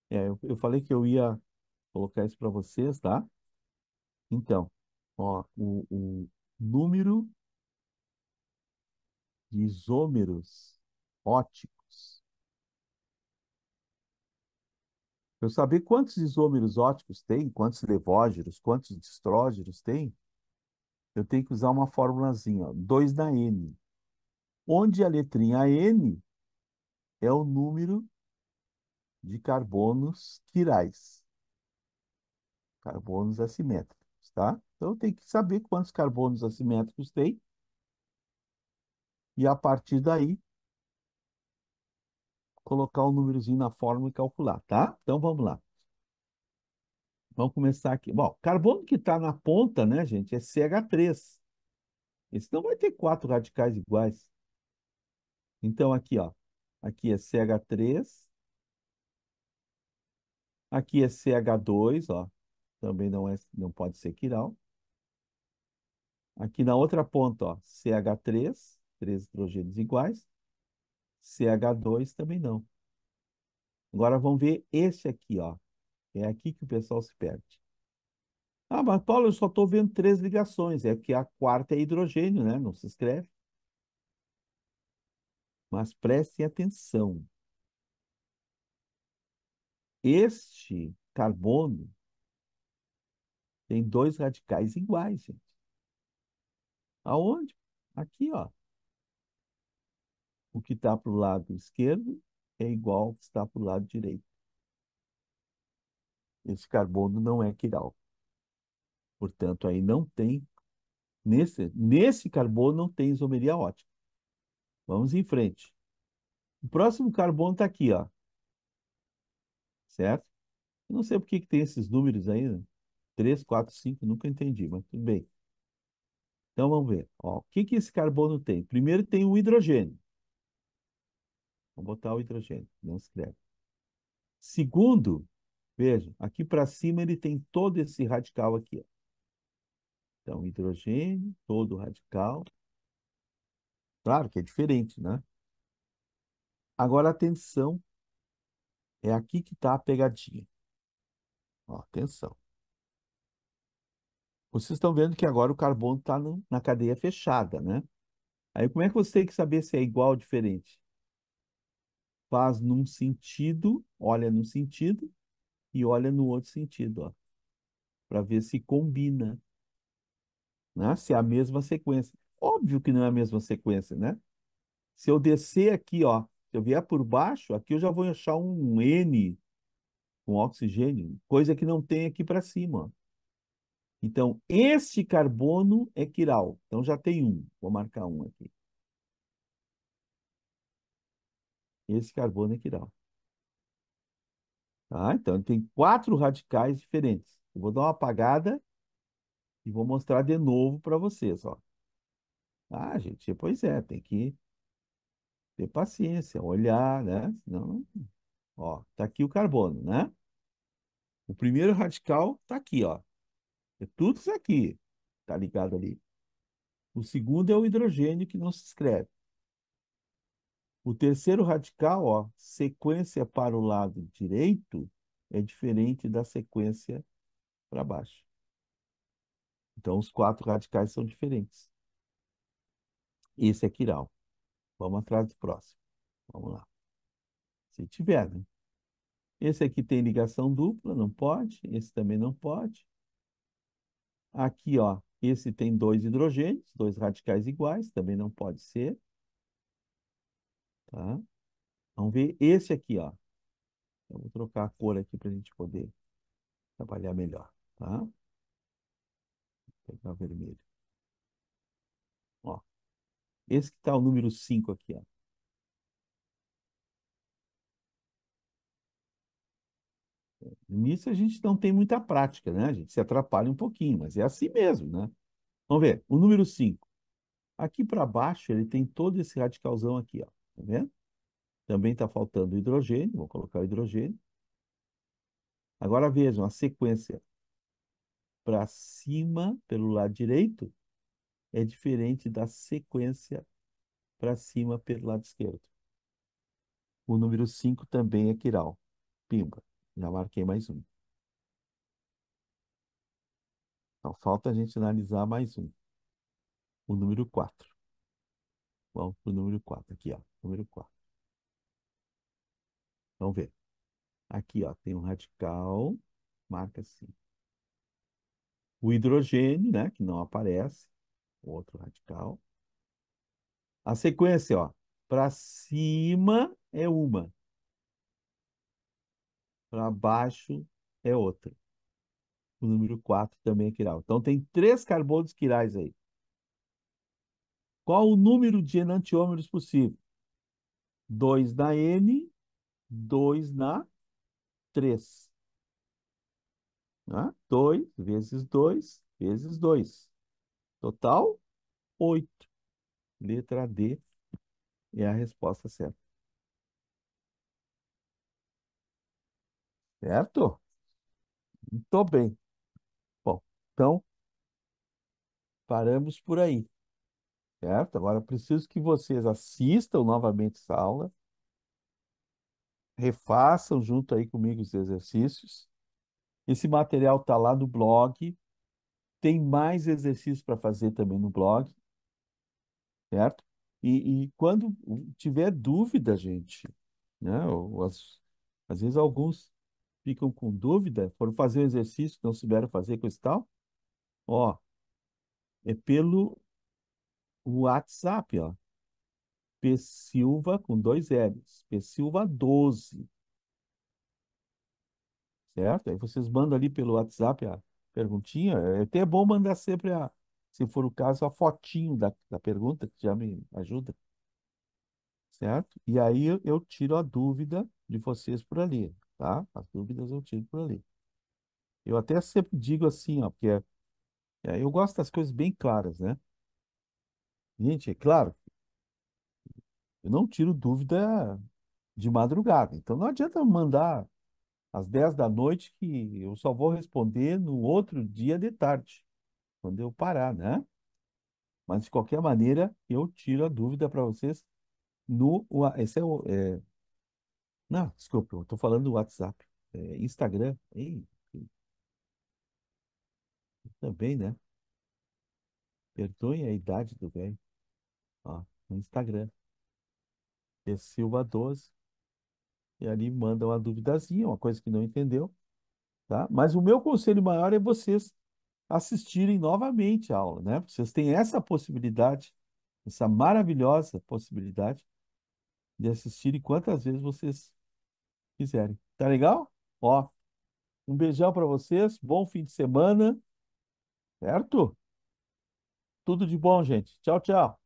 é, eu, falei que eu ia colocar isso para vocês, tá? Então, ó, o, o número de isômeros óticos. Eu saber quantos isômeros óticos tem, quantos levógeros, quantos distrógeros tem, eu tenho que usar uma formulazinha, 2 na N, onde a letrinha N é o número de carbonos quirais. Carbonos assimétricos, tá? Então, eu tenho que saber quantos carbonos assimétricos tem e a partir daí colocar o um númerozinho na fórmula e calcular, tá? Então vamos lá. Vamos começar aqui. Bom, carbono que está na ponta, né, gente, é CH3. Esse não vai ter quatro radicais iguais. Então aqui, ó, aqui é CH3, aqui é CH2, ó, também não é, não pode ser quiral. Aqui na outra ponta, ó, CH3, três hidrogênios iguais. CH2 também não. Agora vamos ver esse aqui, ó. É aqui que o pessoal se perde. Ah, mas Paulo, eu só estou vendo três ligações. É que a quarta é hidrogênio, né? Não se escreve. Mas prestem atenção. Este carbono tem dois radicais iguais, gente. Aonde? Aqui, ó o que está para o lado esquerdo é igual ao que está para o lado direito. Esse carbono não é quiral. Portanto, aí não tem, nesse, nesse carbono não tem isomeria ótica. Vamos em frente. O próximo carbono está aqui, ó. Certo? Eu não sei por que, que tem esses números aí, né? 3, 4, 5, nunca entendi, mas tudo bem. Então vamos ver. Ó, o que, que esse carbono tem? Primeiro tem o hidrogênio. Vamos botar o hidrogênio, não escreve. Segundo, veja, aqui para cima ele tem todo esse radical aqui. Então, hidrogênio, todo radical. Claro que é diferente, né? Agora, atenção. É aqui que está a pegadinha. Ó, atenção. Vocês estão vendo que agora o carbono está na cadeia fechada, né? Aí como é que você tem que saber se é igual ou diferente? faz num sentido, olha num sentido e olha no outro sentido, ó, para ver se combina, né? Se é a mesma sequência. Óbvio que não é a mesma sequência, né? Se eu descer aqui, ó, se eu vier por baixo, aqui eu já vou achar um N com oxigênio, coisa que não tem aqui para cima. Ó. Então, este carbono é quiral. Então já tem um. Vou marcar um aqui. Esse carbono é dá. Tá? Então, tem quatro radicais diferentes. Eu vou dar uma apagada e vou mostrar de novo para vocês. Ó. Ah, gente, pois é, tem que ter paciência, olhar, né? Senão, ó, tá aqui o carbono, né? O primeiro radical tá aqui, ó. É tudo isso aqui, tá ligado ali. O segundo é o hidrogênio que não se escreve. O terceiro radical, ó, sequência para o lado direito é diferente da sequência para baixo. Então, os quatro radicais são diferentes. Esse é quiral. Vamos atrás do próximo. Vamos lá. Se tiver, né? Esse aqui tem ligação dupla, não pode. Esse também não pode. Aqui, ó, esse tem dois hidrogênios, dois radicais iguais, também não pode ser. Tá? Vamos ver esse aqui, ó. Eu vou trocar a cor aqui para a gente poder trabalhar melhor, tá? Vou pegar vermelho. Ó. Esse que tá o número 5 aqui, ó. Nisso a gente não tem muita prática, né? A gente se atrapalha um pouquinho, mas é assim mesmo, né? Vamos ver, o número 5. Aqui para baixo ele tem todo esse radicalzão aqui, ó. Tá vendo? Também está faltando hidrogênio, vou colocar o hidrogênio. Agora vejam a sequência para cima, pelo lado direito, é diferente da sequência para cima, pelo lado esquerdo. O número 5 também é quiral. Pimba, já marquei mais um. Então, falta a gente analisar mais um. O número 4. Vamos para o número 4, aqui, ó. Número 4. Vamos ver. Aqui, ó, tem um radical, marca assim. O hidrogênio, né, que não aparece, outro radical. A sequência, ó, para cima é uma. Para baixo é outra. O número 4 também é quiral. Então tem três carbonos quirais aí. Qual o número de enantiômeros possível? 2 na N, 2 na 3. Né? 2 vezes 2 vezes 2. Total, 8. Letra D é a resposta certa. Certo? Muito bem. Bom, então, paramos por aí certo? Agora preciso que vocês assistam novamente essa aula, refaçam junto aí comigo os exercícios. Esse material está lá no blog, tem mais exercícios para fazer também no blog, certo? E, e quando tiver dúvida, gente, né? Ou, as, às vezes alguns ficam com dúvida, foram fazer um exercício, não souberam fazer coisa esse tal, ó, é pelo o WhatsApp, ó. P Silva com dois L's, P Silva 12. Certo? Aí vocês mandam ali pelo WhatsApp a perguntinha. É até é bom mandar sempre a, se for o caso, a fotinho da, da pergunta, que já me ajuda. Certo? E aí eu tiro a dúvida de vocês por ali, tá? As dúvidas eu tiro por ali. Eu até sempre digo assim, ó, porque é, eu gosto das coisas bem claras, né? Gente, é claro, eu não tiro dúvida de madrugada. Então não adianta mandar às 10 da noite que eu só vou responder no outro dia de tarde, quando eu parar, né? Mas de qualquer maneira, eu tiro a dúvida para vocês no esse é o é, não, desculpa, eu estou falando do WhatsApp, é, Instagram, ei. também, né? Perdoem a idade do velho ó, no Instagram, é Silva 12, e ali manda uma duvidazinha, uma coisa que não entendeu, tá? Mas o meu conselho maior é vocês assistirem novamente a aula, né? Vocês têm essa possibilidade, essa maravilhosa possibilidade de assistirem quantas vezes vocês quiserem. Tá legal? Ó, um beijão para vocês, bom fim de semana, certo? Tudo de bom, gente. Tchau, tchau.